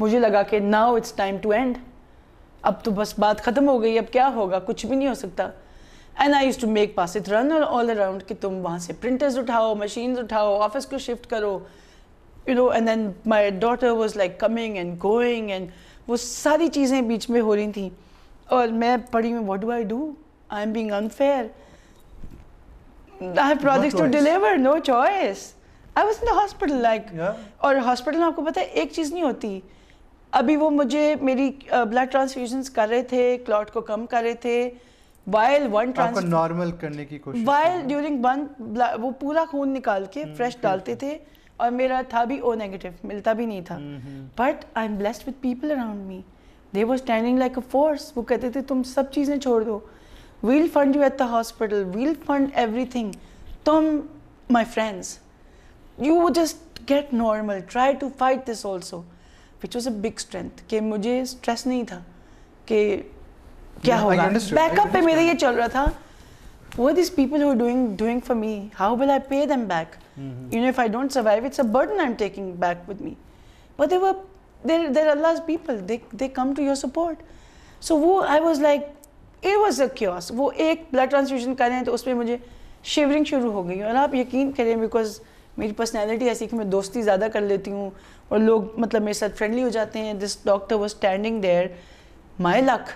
A: मुझे लगा कि now it's time to end अब तो बस बात ख़त्म हो गई अब क्या होगा कुछ भी नहीं हो सकता and I use to make pass it run all around कि तुम वहाँ से प्रिंटर्स उठाओ मशीन्स उठाओ ऑफिस को शिफ्ट करो you know and then my daughter was like coming and going and वो सारी चीज़ें बीच में हो रही थी और मैं पढ़ी हुई what do I do I am being unfair I have projects to deliver no choice I was in the hospital like और हॉस्पिटल में आपको पता है एक चीज़ नहीं होती अभी वो मुझे मेरी ब्लड uh, ट्रांसफ्यूजन कर रहे थे क्लॉट को कम कर रहे थे वाइल वन ट्रांसफर नॉर्मल
B: करने की कोशिश वाइल
A: ड्यूरिंग वन वो पूरा खून निकाल के फ्रेश हम्म, डालते थे और मेरा था भी ओ नेगेटिव मिलता भी नहीं था but I am blessed with people around me they were standing like a force वो कहते थे तुम सब चीज़ें छोड़ दो we'll fund you at the hospital we'll fund everything तुम my friends you just get normal try to fight this also which was a big strength कि मुझे स्ट्रेस नहीं था कि क्या होगा बैकअप पे मेरे ये चल रहा था who are these people who are doing doing for me? How will I pay them back? Mm-hmm. You know, if I don't survive, it's a burden I'm taking back with me. But they were they're, they're Allah's people. They they come to your support. So वो I was like it was a chaos. वो एक blood transfusion करें तो उसमें मुझे shivering शुरू हो गई और आप यकीन करें बिकॉज मेरी पर्सनैलिटी ऐसी कि मैं दोस्ती ज़्यादा कर लेती हूँ और लोग मतलब मेरे साथ फ्रेंडली हो जाते हैं this doctor was standing there my luck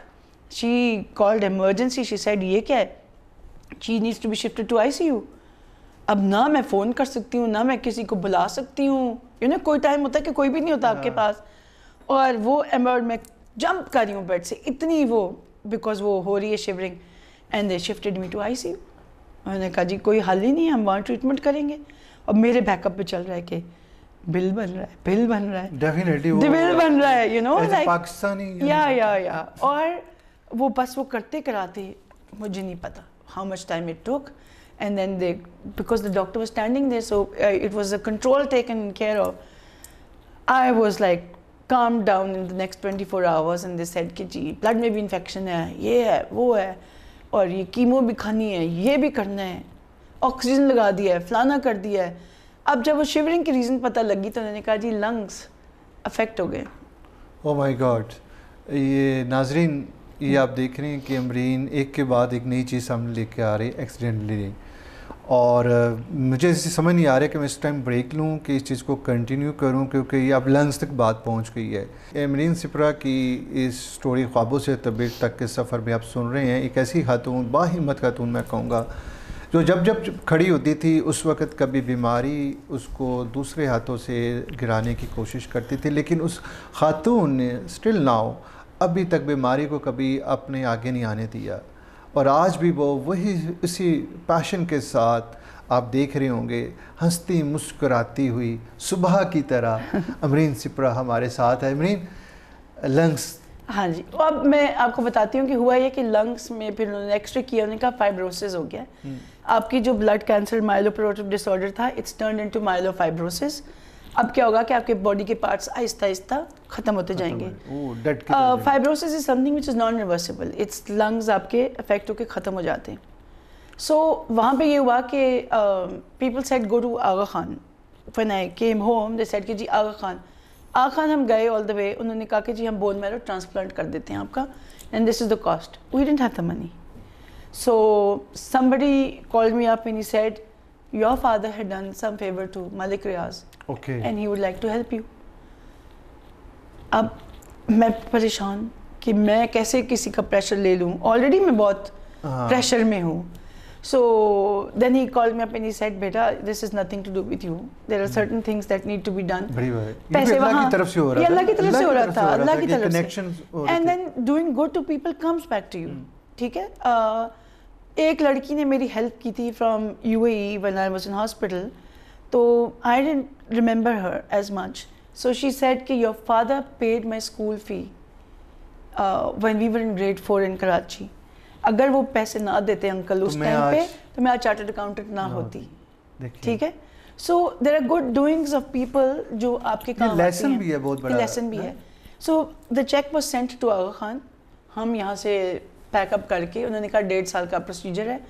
A: she called emergency she said ये क्या है she needs to be shifted to I C U अब ना मैं फ़ोन कर सकती हूँ ना मैं किसी को बुला सकती हूँ यू नो कोई टाइम होता है कि कोई भी नहीं होता आपके हाँ। पास और वो एमर्ड मैं जंप कर रही हूँ बेड से इतनी वो बिकॉज वो हो रही है shivering and they shifted me to I C U कहा जी कोई हल ही नहीं है हम वहाँ ट्रीटमेंट करेंगे और मेरे बैकअप पे चल रहा है कि बिल बन रहा है बिल बन रहा
B: है डेफिनेटली बिल बन रहा है यू नो लाइक पाकिस्तानी या
A: या या और वो बस वो करते कराते मुझे नहीं पता how much time it took and then they because the doctor was standing there so uh, it was a control taken care of i was like calmed down in the next 24 hours and they said कि जी blood में भी infection है ये है वो है और ये कीमो भी खानी है ये भी करना है ऑक्सीजन लगा दिया है फलाना कर दिया है अब जब वो शिवरिंग की रीज़न पता लगी तो उन्होंने कहा जी लंग्स अफेक्ट हो गए
B: ओ माय गॉड ये नाजरीन ये आप देख रहे हैं कि अमरीन एक के बाद एक नई चीज़ सामने लेके आ रही है एक्सीडेंटली और मुझे इसे समझ नहीं आ रहा है कि मैं इस टाइम ब्रेक लूँ कि इस चीज़ को कंटिन्यू करूँ क्योंकि ये अब लंच तक बात पहुँच गई है एमरीन सिपरा की इस स्टोरी ख्वाबों से तबीयत तक के सफ़र में आप सुन रहे हैं एक ऐसी खातून बाहिम्मत खातून मैं कहूँगा जो जब जब खड़ी होती थी उस वक़्त कभी बीमारी उसको दूसरे हाथों से गिराने की कोशिश करती थी लेकिन उस खातून ने स्टिल नाउ अभी तक बीमारी को कभी अपने आगे नहीं आने दिया और आज भी वो वही उसी पैशन के साथ आप देख रहे होंगे हंसती मुस्कुराती हुई सुबह की तरह अमरीन सिपरा हमारे साथ है अमरीन लंग्स
A: हाँ जी तो अब मैं आपको बताती हूँ कि हुआ ये कि लंग्स में फिर उन्होंने एक्सरे किया उन्होंने कहा फाइब्रोसिस हो गया हम्म। आपकी जो ब्लड कैंसर माइलोप्रोटिव डिसऑर्डर था it's turn into myelofibrosis myelo अब क्या होगा कि आपके बॉडी के पार्ट्स आहिस्ता आहिस्ता खत्म होते जाएंगे fibrosis is something which is non reversible it's lungs आपके इफेक्ट होकर ख़त्म हो जाते हैं सो so, वहाँ पे ये हुआ कि people said go to Aga Khan fun I came home they said कि जी आगा खान आगा खान हम गए ऑल द वे उन्होंने कहा कि जी हम बोन मैरो ट्रांसप्लांट कर देते हैं आपका and this is the cost we don't have the money so somebody called me up and he said your father had done some favour to Malik Riyaz okay. and he would like to help you. अब मैं परेशान कि मैं कैसे किसी का pressure ले लूँ ऑलरेडी मैं बहुत प्रेशर हाँ। में हूँ so then he call me up and he said बेटा this is nothing to do with you there are certain things that need to be done
B: पैसे अल्लाह की तरफ से हो रहा था अल्लाह की तरफ से हो रहा था अल्लाह की तरफ से and
A: then doing good to people comes back to you ठीक है एक लड़की ने मेरी हेल्प की थी from U A one I was in hospital तो I don't remember her as much. So she said, that Your father paid my school fee uh, when we were in grade four in Karachi. अगर वो पैसे ना देते uncle उस time तो पे तो मैं आज चार्टर्ड अकाउंटेंट ना हाँ, होती ठीक है so there are good doings of people जो आपके काम लेसन भी है बहुत बड़ा लेसन भी है so the cheque was sent to Aga Khan हम यहाँ से पैकअप करके उन्होंने कहा डेढ़ साल का प्रोसीजर है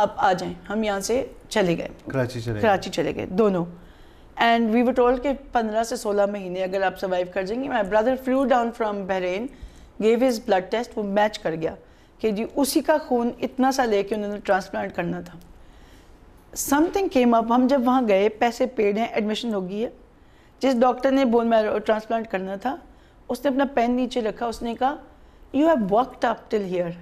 A: आप आ जाएं हम यहाँ से चले गए
B: कराची
A: चले गए दोनों एंड वी वो टोल्ड के पंद्रह से सोलह महीने अगर आप सर्वाइव कर जाएंगे my brother flew down from Bahrain gave his blood test वो मैच कर गया कि जी उसी का खून इतना सा लेके उन्होंने ट्रांसप्लांट करना था समथिंग केम अप हम जब वहाँ गए पैसे पेड हैं एडमिशन होगी है जिस डॉक्टर ने बोन मैरो ट्रांसप्लांट करना था उसने अपना पेन नीचे रखा उसने कहा you have worked up till here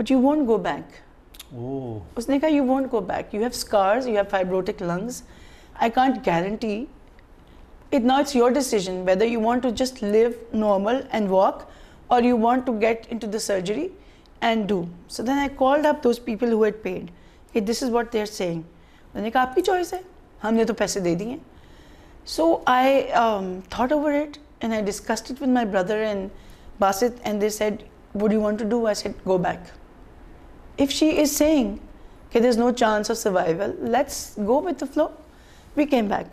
A: but you won't go back उसने कहा you won't go back you have scars you have fibrotic lungs I can't guarantee. It now it's your decision whether you want to just live normal and walk or you want to get into the surgery and do. So then I called up those people who had paid. Hey, this is what they're saying. मैंने कहा आपकी choice है हमने तो पैसे दे दिए so I um, thought over it and I discussed it with my brother and Basit and they said, "What do you want to do? I said, Go back. If she is saying, Okay, there's no chance of survival, let's go with the flow. We came back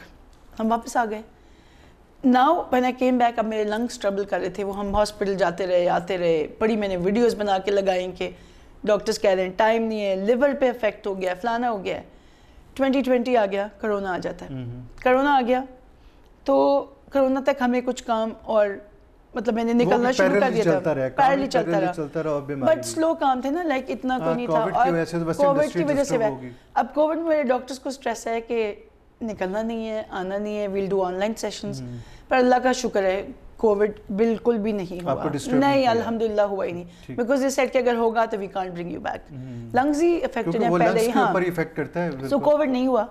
A: हम वापस आ गए now when I came back अब मेरे lungs trouble कर रहे थे वो हम हॉस्पिटल जाते रहे आते रहे बड़ी मैंने वीडियोस बना के लगाएं कि डॉक्टर्स कह रहे हैं टाइम नहीं है लिवर पे इफेक्ट हो गया फलाना हो गया 2020 आ गया करोना आ जाता है करोना हम्म, हम्म। आ गया तो करोना तक हमें कुछ काम और मतलब मैंने निकलना शुरू कर दिया था पैरल चलता
B: रहा बट स्लो
A: काम थे ना लाइक इतना हाँ, कोई नहीं था और कोविड की वजह से तो अब कोविड में मेरे डॉक्टर्स को स्ट्रेस है कि निकलना नहीं है आना नहीं है वील डू ऑनलाइन सेशन पर अल्लाह का शुक्र है कोविड बिल्कुल भी नहीं हुआ नहीं अल्हम्दुलिल्लाह हुआ ही नहीं बिकॉज ये सेट के अगर होगा तो we can't bring you back lungs ही इफेक्टेड हाँ। है पहले ही
B: हाँ सो कोविड
A: नहीं हुआ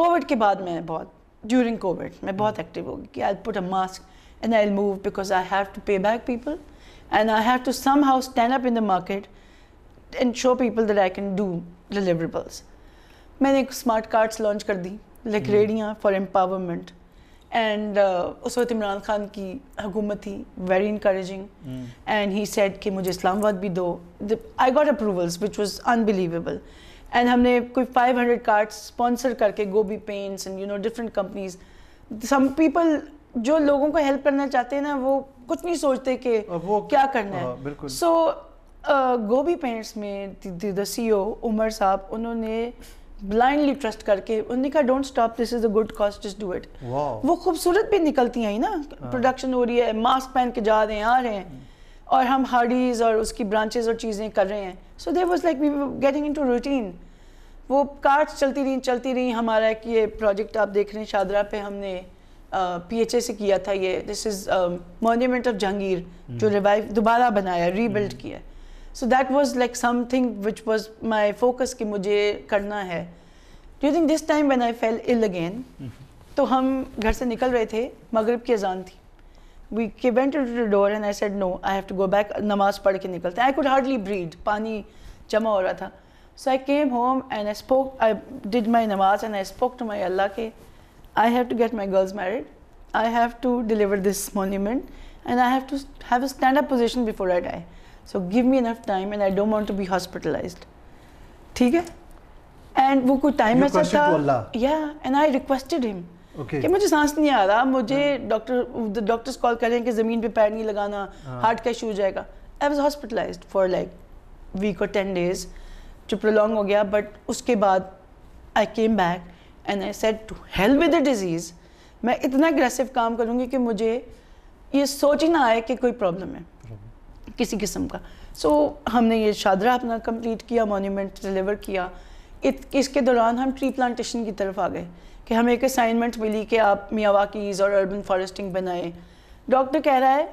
A: कोविड के बाद मैं बहुत ड्यूरिंग कोविड मैं बहुत एक्टिव हम्म। होगी कि I put a mask and I move because I have to pay back people and I have to somehow stand up in the market and show people that I can do deliverables मैंने smart cards launch कर दी like रेडियाँ for empowerment and उस वक्त इमरान खान की हुकूमत थी very encouraging and he said कि मुझे इस्लामाबाद भी दो I got approvals which was unbelievable and हमने कोई फाइव हंड्रेड कार्ड्स स्पॉन्सर करके Gobi paints and you know different companies some people जो लोगों को हेल्प करना चाहते हैं ना वो कुछ नहीं सोचते कि वो क्या करना है सो गोभी पेंट्स में दसी ओ उमर साहब उन्होंने ब्लाइंडली ट्रस्ट करके उन्होंने कहा don't stop this is a good cause just do it वो खूबसूरत भी निकलती हैं ना प्रोडक्शन हाँ। हो रही है मास्क पहन के जा रहे हैं आ रहे हैं और हम हार्डीज और उसकी ब्रांचेज और चीज़ें कर रहे हैं so there was like we getting into routine वो कार्ड्स चलती रहीं चलती रहीं हमारा एक ये प्रोजेक्ट आप देख रहे हैं शादरा पे हमने पी एच ए से किया था ये this is monument of Jahangir जो रिवाइव हम्म। दोबारा बनाया रीबिल्ड हम्म। किया है so that was like something which was my focus कि मुझे करना है during this time when I fell ill again तो हम घर से निकल रहे थे मगरब की अजान थी we went to door and I said no I have to go back नमाज पढ़ के निकलते आई कुड हार्डली ब्रीड पानी जमा हो रहा था so I came home and I spoke I did my नमाज and I spoke to my Allah के I have to get my girls married I have to deliver this monument and I have to have a stand up position before I die so give me enough time and I don't want to be hospitalised ठीक है and वो कोई time ऐसा था या and I requested him कि मुझे सांस नहीं आ रहा मुझे डॉक्टर डॉक्टर्स कॉल कर रहे हैं कि ज़मीन पे पैर नहीं लगाना हार्ट का इशू हो जाएगा I was hospitalise for like week और टेन डेज जो प्रोलॉन्ग हो गया बट उसके बाद I came back and I said to help with the disease मैं इतना अग्रेसिव काम करूँगी कि मुझे ये सोच ही ना आए कि कोई प्रॉब्लम है किसी किस्म का सो so, हमने ये शादरा अपना कंप्लीट किया मोन्यूमेंट डिलीवर किया इत, इसके दौरान हम ट्री प्लांटेशन की तरफ आ गए कि हमें एक असाइनमेंट मिली कि आप मियावाकीज़ और अर्बन फॉरेस्टिंग बनाएं डॉक्टर कह रहा है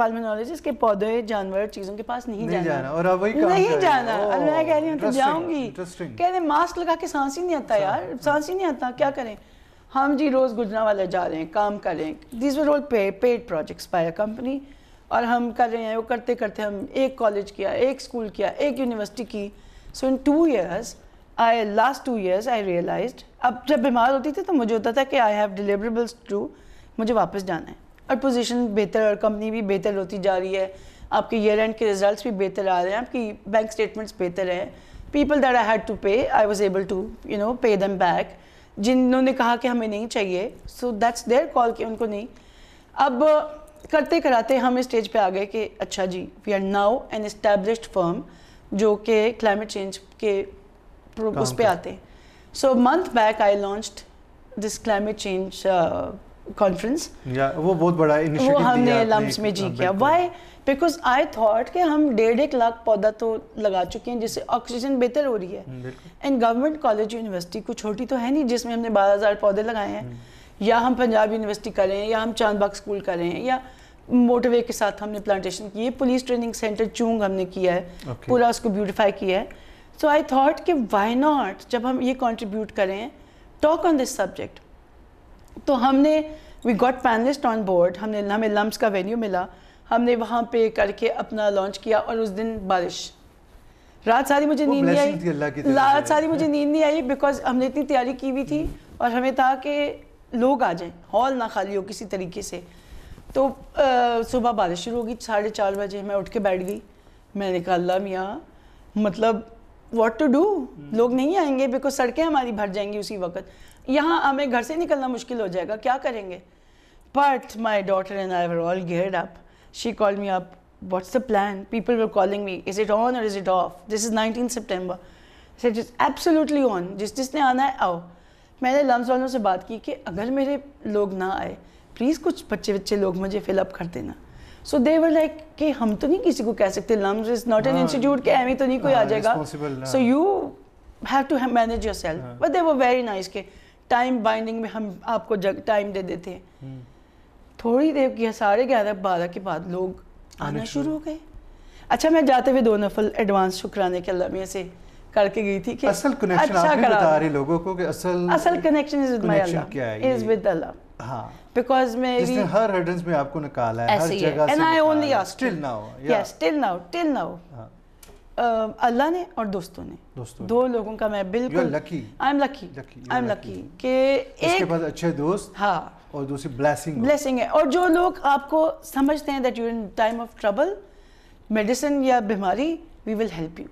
A: पालमोनोलॉजिस्ट के पौधे जानवर चीज़ों के पास नहीं, नहीं जाना और अब वही नहीं जाना अब मैं कह रही हूँ तो जाऊँगी कह रहे मास्क लगा के सांस ही नहीं आता यार सांस ही नहीं आता क्या हाँ। करें हम जी रोज़ गुजरा वाला जा रहे हैं काम करें this were all paid projects by a company और हम कर रहे हैं वो करते करते हम एक कॉलेज किया एक स्कूल किया एक यूनिवर्सिटी की so in two years I last two years I realise अब जब बीमार होती थी तो मुझे होता था कि आई हैव डिलेवरेबल्स टू मुझे वापस जाना है और पोजीशन बेहतर और कंपनी भी बेहतर होती जा रही है आपके ईयर एंड के रिजल्ट भी बेहतर आ रहे हैं आपकी बैंक स्टेटमेंट्स बेहतर हैं people that I had to pay I was able to you know pay them back जिन्होंने कहा कि हमें नहीं चाहिए सो दैट्स देयर कॉल कि उनको नहीं अब करते कराते हम स्टेज पे आ गए कि अच्छा जी we are now an established firm जो कि क्लाइमेट चेंज के उस पर आते हैं so month back I launch this climate change conference
B: वो बहुत बड़ा वो हमने लम्स में जी किया
A: वाई बिकॉज आई थॉट कि हम डेढ़ एक लाख पौधा तो लगा चुके हैं जिससे ऑक्सीजन बेहतर हो रही है एंड गवर्नमेंट कॉलेज यूनिवर्सिटी को छोटी तो है नहीं जिसमें हमने बारह हज़ार पौधे लगाए हैं हम्म। या हम पंजाब यूनिवर्सिटी का लें या हम चांदबाग स्कूल का लें या मोटरवे के साथ हमने प्लांटेशन की है पुलिस ट्रेनिंग सेंटर चूंग हमने किया है okay. पूरा उसको ब्यूटिफाई किया है सो आई थॉट कि वाई नॉट जब हम ये कॉन्ट्रीब्यूट करें टॉक ऑन दिस सब्जेक्ट तो हमने we got panelist on board हमने हमें लम्ब का वेन्यू मिला हमने वहाँ पे करके अपना लॉन्च किया और उस दिन बारिश रात सारी मुझे नींद नहीं आई रात सारी मुझे नींद नहीं आई बिकॉज हमने इतनी तैयारी की हुई थी हम्म। और हमें था कि लोग आ जाएं हॉल ना खाली हो किसी तरीके से तो आ, सुबह बारिश शुरू हो गई साढ़े चार बजे मैं उठ के बैठ गई मैंने कहा अल्लाह मियाँ मतलब वॉट टू डू लोग नहीं आएंगे बिकॉज सड़कें हमारी भर जाएंगी उसी वक्त यहाँ हमें घर से निकलना मुश्किल हो जाएगा क्या करेंगे but my daughter and I were all gear up she call me up what's the plan people were calling me is it on और is it off this is nineteen September I said, it's absolutely on. Just this ne मैंने लम्स वालों से बात की कि अगर मेरे लोग ना आए प्लीज़ कुछ बच्चे बच्चे लोग मुझे फिलअप कर देना सो दे वर लाइक कि हम तो नहीं किसी को कह सकते LUMS is not an institute के एम तो नहीं कोई हाँ, आ जाएगा so you have to manage your self but they were very nice के टाइम बाइंडिंग में हम आपको टाइम दे देते हैं हम्म। थोड़ी देर की साढ़े ग्यारह बारह के बाद लोग आना शुरू हो गए अच्छा मैं जाते हुए दो नफल एडवांस शुक्राने के अल्लाह से करके
B: गई थी कि असल कनेक्शन अच्छा आपने बता रहे लोगों को कि असल असल
A: connection is with my Allah is with Allah हां बिकॉज मे जिसने हर
B: हर्डल्स में आपको निकाला है हर जगह से and I only ask till now yes
A: till now till now Allah ने और दोस्तों ने दोस्तों दो लोगों का मैं बिल्कुल lucky I am lucky I am lucky के एक पास अच्छे दोस्त हाँ
B: और दूसरी ब्लेसिंग
A: ब्लेसिंग है और जो लोग आपको समझते हैं that you in time of trouble medicine या बीमारी वी विल हेल्प यू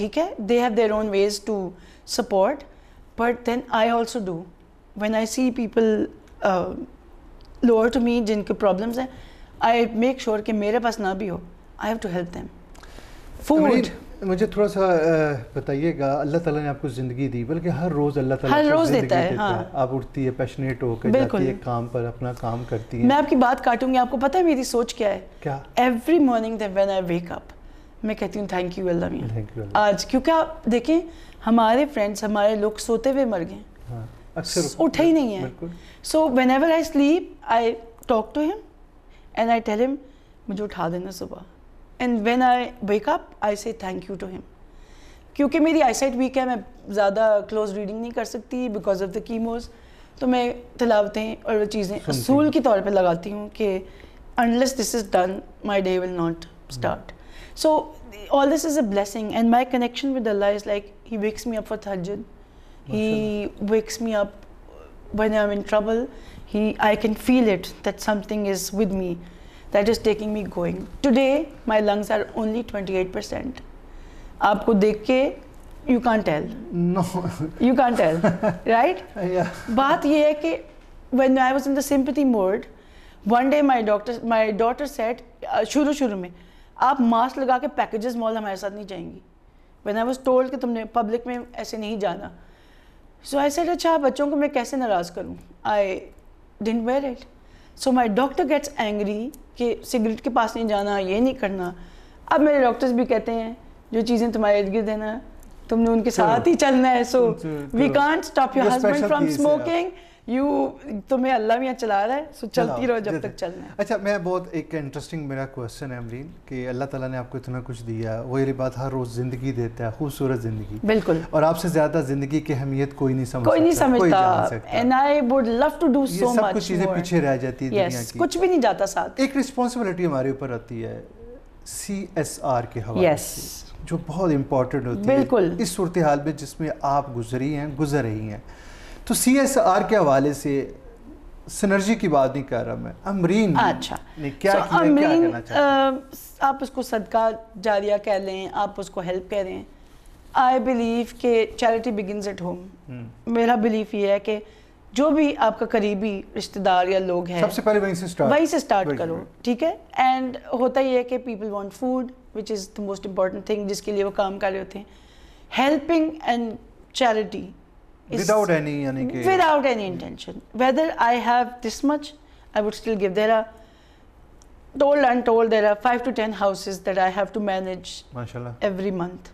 A: ठीक है they have their own ways to support but then I also do when I see people lower to me जिनके प्रॉब्लम्स हैं I make sure कि मेरे पास ना भी हो I have to help them
B: food मुझे थोड़ा सा बताइएगा अल्लाह ताला ने आपको ज़िंदगी दी बल्कि हर रोज़ अल्लाह ताला हर रोज़ देता, है, देता हाँ। है आप उठती है पैशनेट होकर जाती है काम पर अपना काम करती है मैं आपकी
A: बात काटूंगी आपको पता है मेरी सोच क्या है क्या every morning when I wake up मैं कहती हूँ थैंक यू अल्लाह मियाँ आज क्योंकि आप देखें हमारे फ्रेंड्स हमारे लोग सोते हुए मर गए हाँ, उठे ही नहीं है so whenever I sleep I talk to him and I tell him मुझे उठा देना सुबह and when I wake up I say thank you to him क्योंकि मेरी आईसाइट वीक है मैं ज़्यादा क्लोज रीडिंग नहीं कर सकती बिकॉज ऑफ द कीमोज तो मैं तलावतें और वो चीज़ें असूल के तौर पे लगाती हूँ कि unless this is done my day will not start So all this is a blessing, and my connection with Allah is like He wakes me up for tahajjud. He wakes me up when I'm in trouble. He, I can feel it that something is with me, that is taking me going. Today my lungs are only 28%. आपको देख you can't tell. No. you can't tell, right? Yeah. बात ये है कि when I was in the sympathy mode, one day my doctor, my daughter said, uh, शुरू शुरू में आप मास्क लगा के पैकेजेस मॉल हमारे साथ नहीं जाएंगी वेन आई वॉज टोल्ड कि तुमने पब्लिक में ऐसे नहीं जाना सो आई सेड अच्छा बच्चों को मैं कैसे नाराज़ करूँ I don't wear it so my doctor gets angry कि सिगरेट के पास नहीं जाना ये नहीं करना अब मेरे डॉक्टर्स भी कहते हैं जो चीज़ें तुम्हारे इर्द गिर्द है तुमने उनके साथ
B: ही चलना है so we can't stop your husband from smoking
A: you तुम्हें अल्लाह मियाँ चला रहा है सो चलती रहो जब तक चलना
B: है अच्छा मैं बहुत एक इंटरेस्टिंग मेरा क्वेश्चन है अमरीन कि अल्लाह ताला ने आपको इतना कुछ दिया वो ये बात हर रोज़ ज़िंदगी देता है खूबसूरत ज़िंदगी बिल्कुल और आपसे ज़्यादा ज़िंदगी की अहमियत कोई नहीं समझ कोई नहीं समझता
A: and I would love to do so much कुछ चीज़ें पीछे रह जाती है दुनिया की कुछ
B: भी नहीं जाता साथ एक रिस्पॉन्सिबिलिटी हमारे ऊपर आती है सी एस आर के हवाले से जो बहुत इम्पोर्टेंट होती है इस सूरत हाल में जिसमें आप गुजरी हैं गुजर रही हैं तो सी एस आर के हवाले से सिनर्जी की बात नहीं कर रहा मैं अमरीन अच्छा ने क्या so, किया अमरीन, क्या
A: आप उसको सदका जारिया कह लें आप उसको हेल्प कह रहे हैं आई बिलीव के चैरिटी बिगिन एट होम मेरा बिलीफ ये है कि जो भी आपका करीबी रिश्तेदार या लोग हैं सबसे पहले वहीं से स्टार्ट वहीं से स्टार्ट करो ठीक है एंड होता ही है कि people want food which is the most important thing जिसके लिए वो काम कर रहे होते हैं helping and charity
B: without any yani ke without
A: any intention whether i have this much i would still give there are told and told there are 5 to 10 houses that i have to manage mashallah every month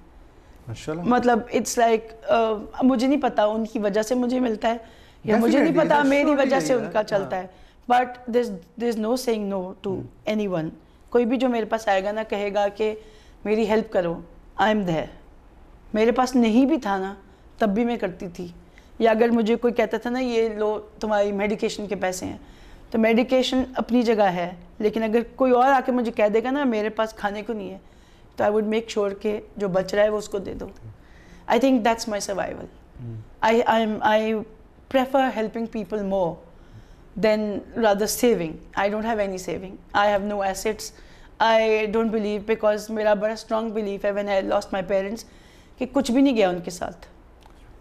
B: mashallah matlab
A: it's like, uh, mujhe मुझे नहीं पता उनकी वजह से मुझे मिलता है या मुझे नहीं पता मेरी वजह से chalta hai but there's there's no saying no to hmm. anyone koi bhi jo mere paas aayega na kahega ke meri help karo i am there मेरे पास नहीं भी था ना तब भी मैं करती थी या अगर मुझे कोई कहता था ना ये लो तुम्हारी मेडिकेशन के पैसे हैं तो मेडिकेशन अपनी जगह है लेकिन अगर कोई और आके मुझे कह देगा ना मेरे पास खाने को नहीं है तो आई वुड मेक श्योर के जो बच रहा है वो उसको दे दो I think that's my survival I I am I prefer helping people more than rather saving I don't have any saving I have no assets I don't believe because मेरा बड़ा स्ट्रॉन्ग बिलीव है when I lost my parents कि कुछ भी नहीं गया उनके साथ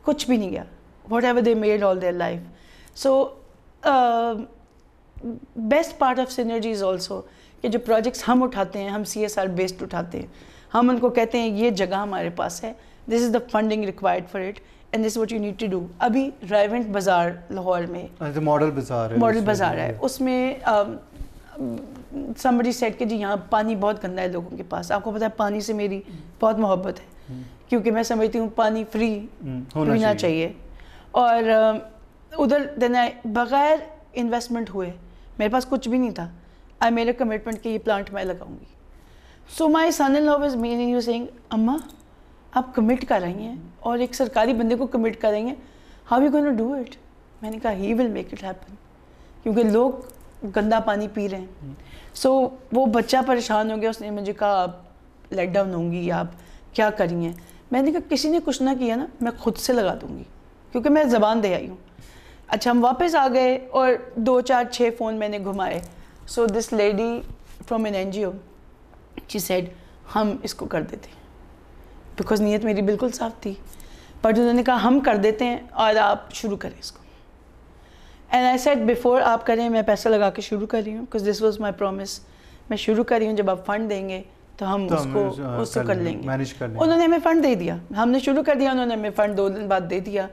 A: कुछ भी नहीं गया whatever they made all their life. So, uh, best part of synergy is also कि जो projects हम उठाते हैं हम सी एस आर बेस्ड उठाते हैं हम उनको कहते हैं ये जगह हमारे पास है this is the funding required for it and this what you need to do अभी रायवेंट बाज़ार लाहौर में
B: मॉडल बाज़ार मॉडल बाज़ार है
A: उसमें समरी सेट के जी यहाँ पानी बहुत गंदा है लोगों के पास आपको पता है पानी से मेरी बहुत मोहब्बत है हम्म। क्योंकि मैं समझती हूँ पानी फ्री
B: हम्म, पीना चाहिए
A: और उधर देने बग़ैर इन्वेस्टमेंट हुए मेरे पास कुछ भी नहीं था आई मेरे कमिटमेंट कि ये प्लांट मैं लगाऊंगी so my son in law is meaning you saying अम्मा आप कमिट कर रही हैं और एक सरकारी बंदे को कमिट कर रही हैं how you going do it मैंने कहा he will make it happen क्योंकि लोग गंदा पानी पी रहे हैं सो so, वो बच्चा परेशान हो गया उसने मुझे कहा आप लेट डाउन होंगी आप क्या करी हैं मैंने कहा किसी ने कुछ ना किया ना मैं खुद से लगा दूंगी क्योंकि मैं ज़बान दे आई हूँ अच्छा हम वापस आ गए और दो चार छः फ़ोन मैंने घुमाए so this lady from an N G O जी सेड हम इसको कर देते हैं बिकॉज नीयत मेरी बिल्कुल साफ थी पर उन्होंने कहा हम कर देते हैं और आप शुरू करें इसको एंड आई सेट बिफोर आप करें मैं पैसा लगा के शुरू कर रही हूँ because this was my promise मैं शुरू कर रही हूँ जब आप फंड देंगे तो हम तो उसको उसको कर, कर लेंगे
B: मैनेज कर लेंगे उन्होंने
A: हमें फ़ंड दे दिया हमने शुरू कर दिया उन्होंने हमें फ़ंड दो दिन बाद दे दिया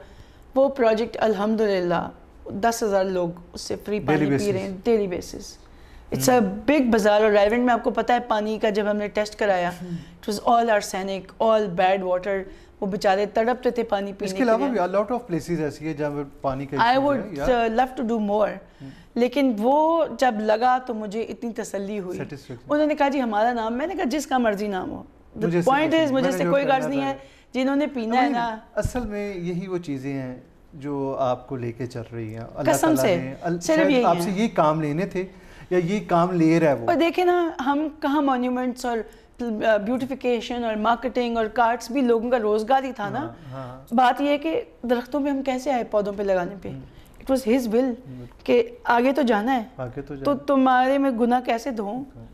A: वो प्रोजेक्ट अल्हम्दुलिल्लाह दस हज़ार लोग उससे फ्री पानी पी रहे हैं daily basis it's a big bazaar और रायवेंट में आपको पता है पानी का जब हमने टेस्ट कराया it was all arsenic all bad water वो बेचारे तड़पते थे पानी पीने इसके अलावा भी
B: लॉट ऑफ प्लेसेस ऐसी है जहां पानी का I would
A: love to do more लेकिन वो जब लगा तो मुझे इतनी तसल्ली हुई उन्होंने कहा जी हमारा नाम मैंने कहा जिसका मर्जी नाम हो द पॉइंट इज मुझे इससे कोई गर्ज नहीं है जिन्होंने पीना है ना
B: असल में यही वो चीज़ें हैं जो आपको लेके चल रही हैं कसम से सिर्फ यही आपसे ये काम लेने थे या ये काम ले रहा है वो और
A: देखे ना हम कहा मॉन्यूमेंट्स और ब्यूटिफिकेशन और मार्केटिंग और कार्ड्स भी लोगों का रोज़गार ही था ना हाँ, हाँ। बात यह है कि दरख्तों पे हम कैसे आए पौधों पे लगाने पे hmm. It was his will के आगे तो जाना है आगे तो, तो जाना। तो तुम्हारे में गुना कैसे धो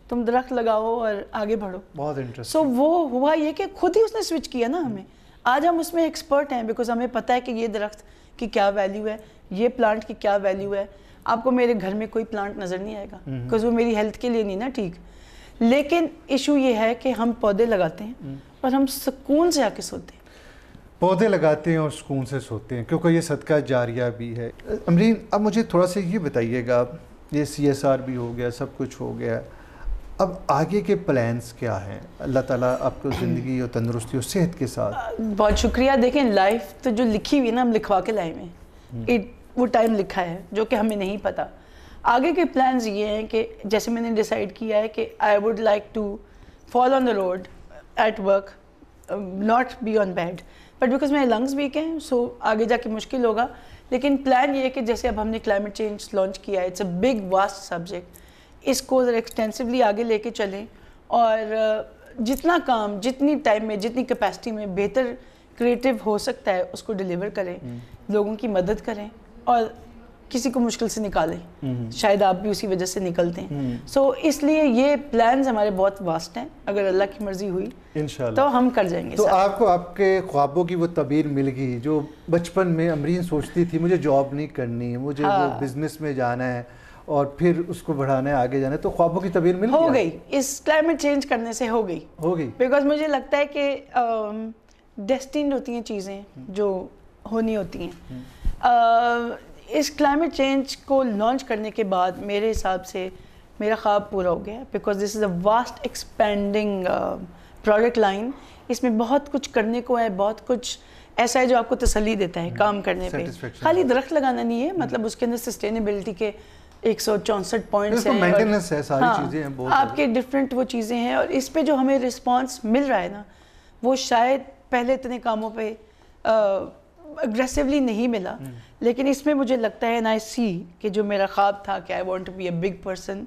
A: तुम दरख्त लगाओ और आगे बढ़ो बहुत इंटरेस्ट सो so, वो हुआ ये कि खुद ही उसने स्विच किया ना हमें आज हम उसमें एक्सपर्ट हैं बिकॉज हमें पता है कि ये दरख्त की क्या वैल्यू है ये प्लांट की क्या वैल्यू है आपको मेरे घर में कोई प्लांट नज़र नहीं आएगा बिकॉज mm-hmm. वो मेरी हेल्थ के लिए नहीं ना ठीक लेकिन इशू ये है कि हम पौधे लगाते हैं mm. और हम सुकून से आके सोते हैं
B: पौधे लगाते हैं और सुकून से सोते हैं क्योंकि ये सदका जारिया भी है अमरीन अब मुझे थोड़ा सा ये बताइएगा ये सी एस आर भी हो गया सब कुछ हो गया अब आगे के प्लान्स क्या हैं अल्लाह ताला आपको ज़िंदगी और तंदुरुस्ती और सेहत के साथ
A: बहुत शुक्रिया देखें लाइफ तो जो लिखी हुई ना हम लिखवा के लाए हैं इट हम्म। वो टाइम लिखा है जो कि हमें नहीं पता आगे के प्लान्स ये हैं कि जैसे मैंने डिसाइड किया है कि I would like to follow on the road at work not be on bed but because मेरे लंग्स वीक हैं सो आगे जाके मुश्किल होगा लेकिन प्लान ये है कि जैसे अब हमने क्लाइमेट चेंज लॉन्च किया है it's a big vast subject इसको ज़रा एक्सटेंसिवली आगे लेके चलें और uh, जितना काम जितनी टाइम में जितनी कैपेसिटी में बेहतर क्रिएटिव हो सकता है उसको डिलीवर करें हम्म। लोगों की मदद करें और किसी को मुश्किल से निकाले हम्म। शायद आप भी उसी वजह से निकलते हैं सो हम्म। so, इसलिए ये प्लान्स हमारे बहुत वास्ट हैं अगर अल्लाह की मर्जी हुई तो हम कर जाएंगे तो
B: आपको आपके ख्वाबों की वो तबीर मिल गई जो बचपन में अमरीन सोचती थी मुझे जॉब नहीं करनी मुझे हाँ। वो बिजनेस में जाना है और फिर उसको बढ़ाना है आगे जाना है तो ख्वाबों की तबीर मिल हो गई
A: इस क्लाइमेट चेंज करने से हो गई हो गई बिकॉज मुझे लगता है कि डेस्टिन um, होती हैं चीज़ें हम्म। जो होनी होती हैं uh, इस क्लाइमेट चेंज को लॉन्च करने के बाद मेरे हिसाब से मेरा ख्वाब पूरा हो गया because this is a vast expanding product line इसमें बहुत कुछ करने को है बहुत कुछ ऐसा है जो आपको तसली देता है हम्म। काम करने पे खाली दरख्त लगाना नहीं है मतलब उसके अंदर सस्टेनेबिलिटी के एक सौ चौंसठ पॉइंट्स हैं हाँ, आपके डिफरेंट वो चीज़ें हैं और इस पर जो हमें रिस्पॉन्स मिल रहा है ना वो शायद पहले इतने कामों पर अग्रेसिवली नहीं मिला हम्म। लेकिन इसमें मुझे लगता है ना आई सी कि जो मेरा ख्वाब था कि I want to be a big person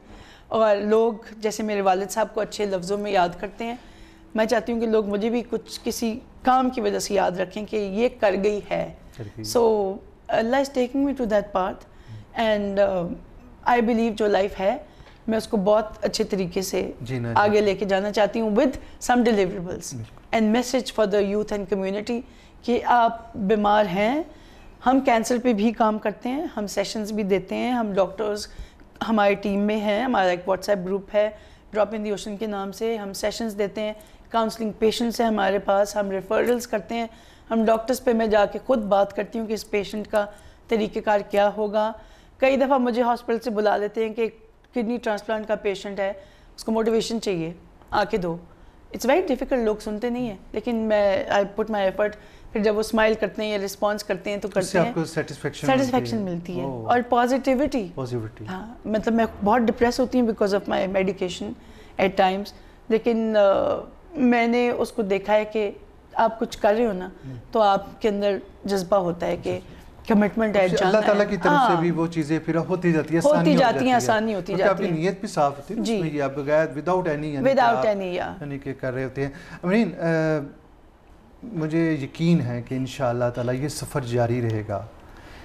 A: और लोग जैसे मेरे वालद साहब को अच्छे लफ्ज़ों में याद करते हैं मैं चाहती हूँ कि लोग मुझे भी कुछ किसी काम की वजह से याद रखें कि ये कर गई है so Allah is taking me to that part and I believe जो लाइफ है मैं उसको बहुत अच्छे तरीके से आगे लेके जाना चाहती हूँ with some deliverables and message for the youth and community कि आप बीमार हैं हम कैंसर पे भी काम करते हैं हम सेशंस भी देते हैं हम डॉक्टर्स हमारी टीम में हैं हमारा एक व्हाट्सएप ग्रुप है ड्रॉप इन दी ओशन के नाम से हम सेशंस देते हैं काउंसलिंग पेशेंट्स हैं हमारे पास हम रेफरल्स करते हैं हम डॉक्टर्स पे मैं जाके खुद बात करती हूँ कि इस पेशेंट का तरीक़ेकार क्या होगा कई दफ़ा मुझे हॉस्पिटल से बुला लेते हैं कि किडनी ट्रांसप्लांट का पेशेंट है उसको मोटिवेशन चाहिए आके दो इट्स वेरी डिफ़िकल्ट लोग सुनते नहीं हैं लेकिन मैं आई पुट माई एफर्ट फिर जब वो स्माइल करते हैं या रिस्पॉन्स करते हैं तो करते हैं आपको
B: सेटिस्फेक्शन सेटिस्फेक्शन मिलती है और
A: पॉजिटिविटी पॉजिटिविटी हाँ मतलब मैं बहुत डिप्रेस होती हूँ because of my medication at times लेकिन uh, मैंने उसको देखा है कि आप कुछ कर रहे हो ना हम्म। तो आपके अंदर जज्बा होता है कि कमिटमेंट है अल्लाह ताला की तरफ से हाँ। भी
B: वो चीज़ें फिर होती जाती है होती जाती हैं आसानी होती जाती है आपकी नीयत भी साफ होती है जी आप बगैर विदाउट एनी विदाउट एनी या यानी कि कर रहे होते हैं आई मीन मुझे यकीन है कि इन ताला ये सफ़र जारी रहेगा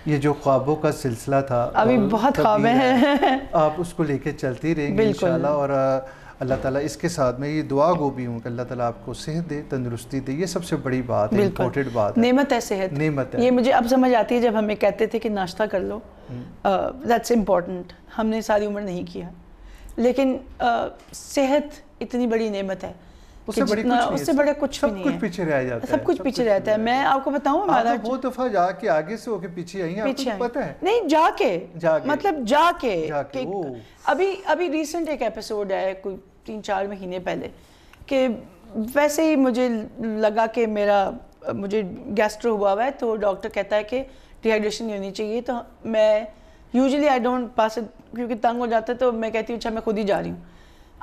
B: ये जो ख्वाबों का सिलसिला था अभी बहुत ख्वाब हैं आप उसको लेके चलती रहेंगे इन और अल्लाह ताला इसके साथ मैं ये दुआ गो भी हूँ कि अल्लाह ताला आपको सेहत दे तंदुरुस्ती दे ये सबसे बड़ी बात है इम्पोर्टेंट बात है नेमत
A: है सेहत नेमत है ये मुझे अब समझ आती है जब हमें कहते थे कि नाश्ता कर लो दैट्स इम्पोर्टेंट हम्म। हमने सारी उम्र नहीं किया लेकिन सेहत इतनी बड़ी नेमत है
B: उससे बड़ी कुछ उससे बड़ा कुछ सब कुछ पीछे रह जाता है सब
A: कुछ पीछे रहता है मैं आपको बताऊँ हाँ, हमारा बहुत तो दफा जाके आगे से होके पीछे आई पीछे तो पता है नहीं जाके मतलब जाके अभी अभी रिसेंट एक एपिसोड है कोई तीन चार महीने पहले कि वैसे ही मुझे लगा कि मेरा मुझे गैस्ट्रो हुआ हुआ है तो डॉक्टर कहता है कि डिहाइड्रेशन नहीं होनी चाहिए तो मैं यूजली आई डोंट पास क्योंकि तंग हो जाता है तो मैं कहती हूँ अच्छा मैं खुद ही जा रही हूँ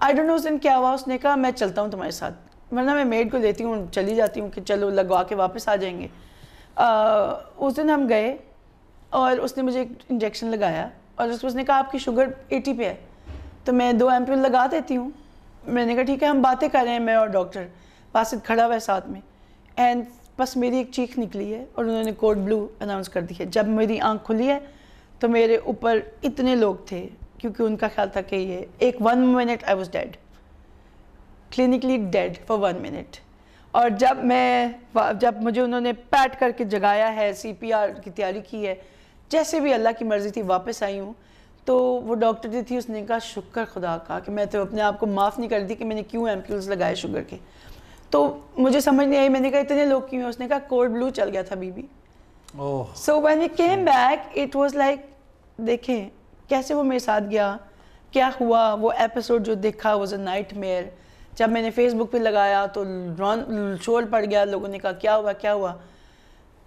A: आई डोंट नो उस दिन क्या हुआ उसने कहा मैं चलता हूँ तुम्हारे साथ वरना मैं मेड को लेती हूँ चली जाती हूँ कि चलो लगवा के वापस आ जाएंगे आ, उस दिन हम गए और उसने मुझे एक इंजेक्शन लगाया और उसको उसने कहा आपकी शुगर एटी पे है तो मैं दो एम लगा देती हूँ मैंने कहा ठीक है हम बातें कर रहे हैं मैं और डॉक्टर वासिद खड़ा हुआ है साथ में एंड बस मेरी एक चीख निकली है और उन्होंने कोड ब्लू अनाउंस कर दी है जब मेरी आंख खुली है तो मेरे ऊपर इतने लोग थे क्योंकि उनका ख्याल था कि ये एक one minute I was dead clinically dead for one minute और जब मैं जब मुझे उन्होंने पैट करके जगाया है सीपीआर की तैयारी की है जैसे भी अल्लाह की मर्ज़ी थी वापस आई हूँ तो वो डॉक्टर जी थी उसने कहा शुक्र खुदा का कि मैं तो अपने आप को माफ़ नहीं कर दी कि मैंने क्यों एम्प्यूल्स लगाए शुगर के तो मुझे समझ नहीं आई मैंने कहा इतने लोग क्यों हैं उसने कहा कोल्ड ब्लू चल गया था बीबी so when you came back it was like देखें कैसे वो मेरे साथ गया क्या हुआ वो एपिसोड जो देखा वॉज अ नाइट मेयर जब मैंने फेसबुक पे लगाया तो रॉन शोर पड़ गया लोगों ने कहा क्या हुआ क्या हुआ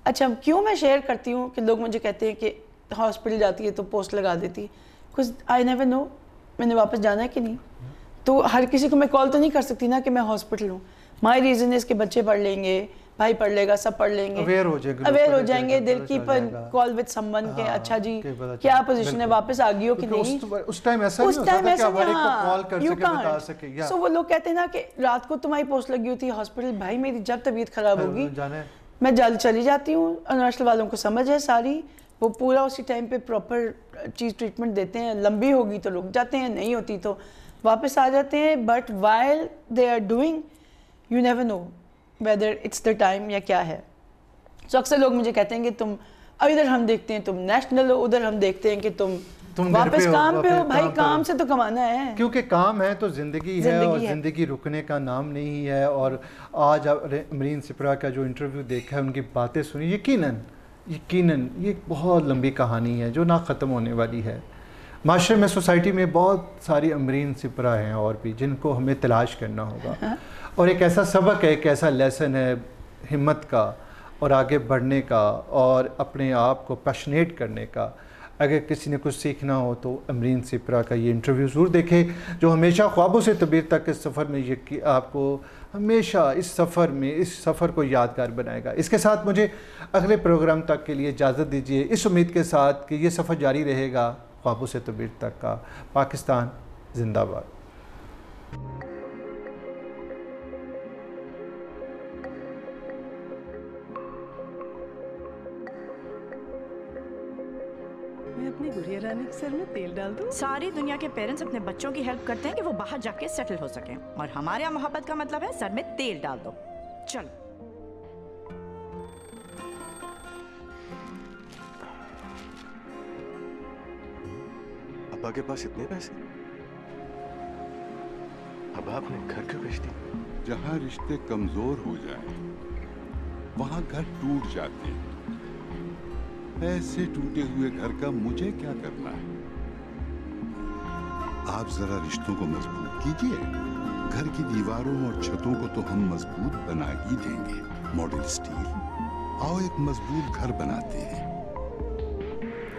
A: अच्छा क्यों मैं शेयर करती हूँ कि लोग मुझे कहते हैं कि हॉस्पिटल जाती है तो पोस्ट लगा देती कुछ आई नेवर नो मैंने वापस जाना है कि नहीं तो हर किसी को मैं कॉल तो नहीं कर सकती ना कि मैं हॉस्पिटल हूँ माई रीज़न इसके बच्चे पढ़ लेंगे भाई पढ़ लेगा सब पढ़ लेंगे अवेयर हो जाएंगे अवेयर हो जाएंगे दिल की पर कॉल विद संबंध के हाँ, अच्छा जी क्या पोजीशन है वापस आ गई हो कि नहीं उस टाइम ऐसा उस टाइम ऐसा कॉल कर सके बता सके सो वो लोग कहते हैं ना कि रात को तुम्हारी पोस्ट लगी हुई थी हॉस्पिटल भाई मेरी जब तबीयत खराब होगी मैं जल्द चली जाती हूँ अरुणाचल वालों को समझ है सारी वो पूरा उसी टाइम पे प्रॉपर चीज़ ट्रीटमेंट देते हैं लंबी होगी तो रुक जाते हैं नहीं होती तो वापस आ जाते हैं but while they are doing you never know whether it's the time या क्या है सो so, अक्सर लोग मुझे कहते हैं कि तुम अब इधर हम देखते हैं तुम नेशनल हो उधर हम देखते हैं कि तुम तुम वापस पे काम पे हो भाई काम, काम से तो कमाना है
B: क्योंकि काम है तो जिंदगी है और जिंदगी रुकने का नाम नहीं है और आज मरीन सिपरा का जो इंटरव्यू देखा है उनकी बातें सुनी यकीनन यकीनन ये बहुत लंबी कहानी है जो ना ख़त्म होने वाली है माशरे में सोसाइटी में बहुत सारी अमरीन सिपरा हैं और भी जिनको हमें तलाश करना होगा हाँ। और एक ऐसा सबक है एक ऐसा लेसन है हिम्मत का और आगे बढ़ने का और अपने आप को पैशनेट करने का अगर किसी ने कुछ सीखना हो तो अमरीन सिपरा का ये इंटरव्यू ज़रूर देखे जो हमेशा ख्वाबों से तबीर तक के सफ़र में ये आपको हमेशा इस सफ़र में इस सफ़र को यादगार बनाएगा इसके साथ मुझे अगले प्रोग्राम तक के लिए इजाज़त दीजिए इस उम्मीद के साथ कि ये सफ़र जारी रहेगा बाबू से तबीर तो तक का पाकिस्तान जिंदाबाद
A: रानी सर में तेल डाल दूं? सारी दुनिया के पेरेंट्स अपने बच्चों की हेल्प करते हैं कि वो बाहर जाके सेटल हो सकें और हमारे यहाँ मोहब्बत का मतलब है सर में तेल डाल दो चलो
B: अबा के पास इतने पैसे अब आपने घर क्यों बेच दी जहां रिश्ते कमजोर हो जाए वहाँ घर टूट जाते हैं ऐसे टूटे हुए घर का मुझे क्या करना है आप जरा रिश्तों को मजबूत कीजिए घर की दीवारों और छतों को तो हम मजबूत बना ही देंगे मॉडल स्टील आओ एक मजबूत घर बनाते हैं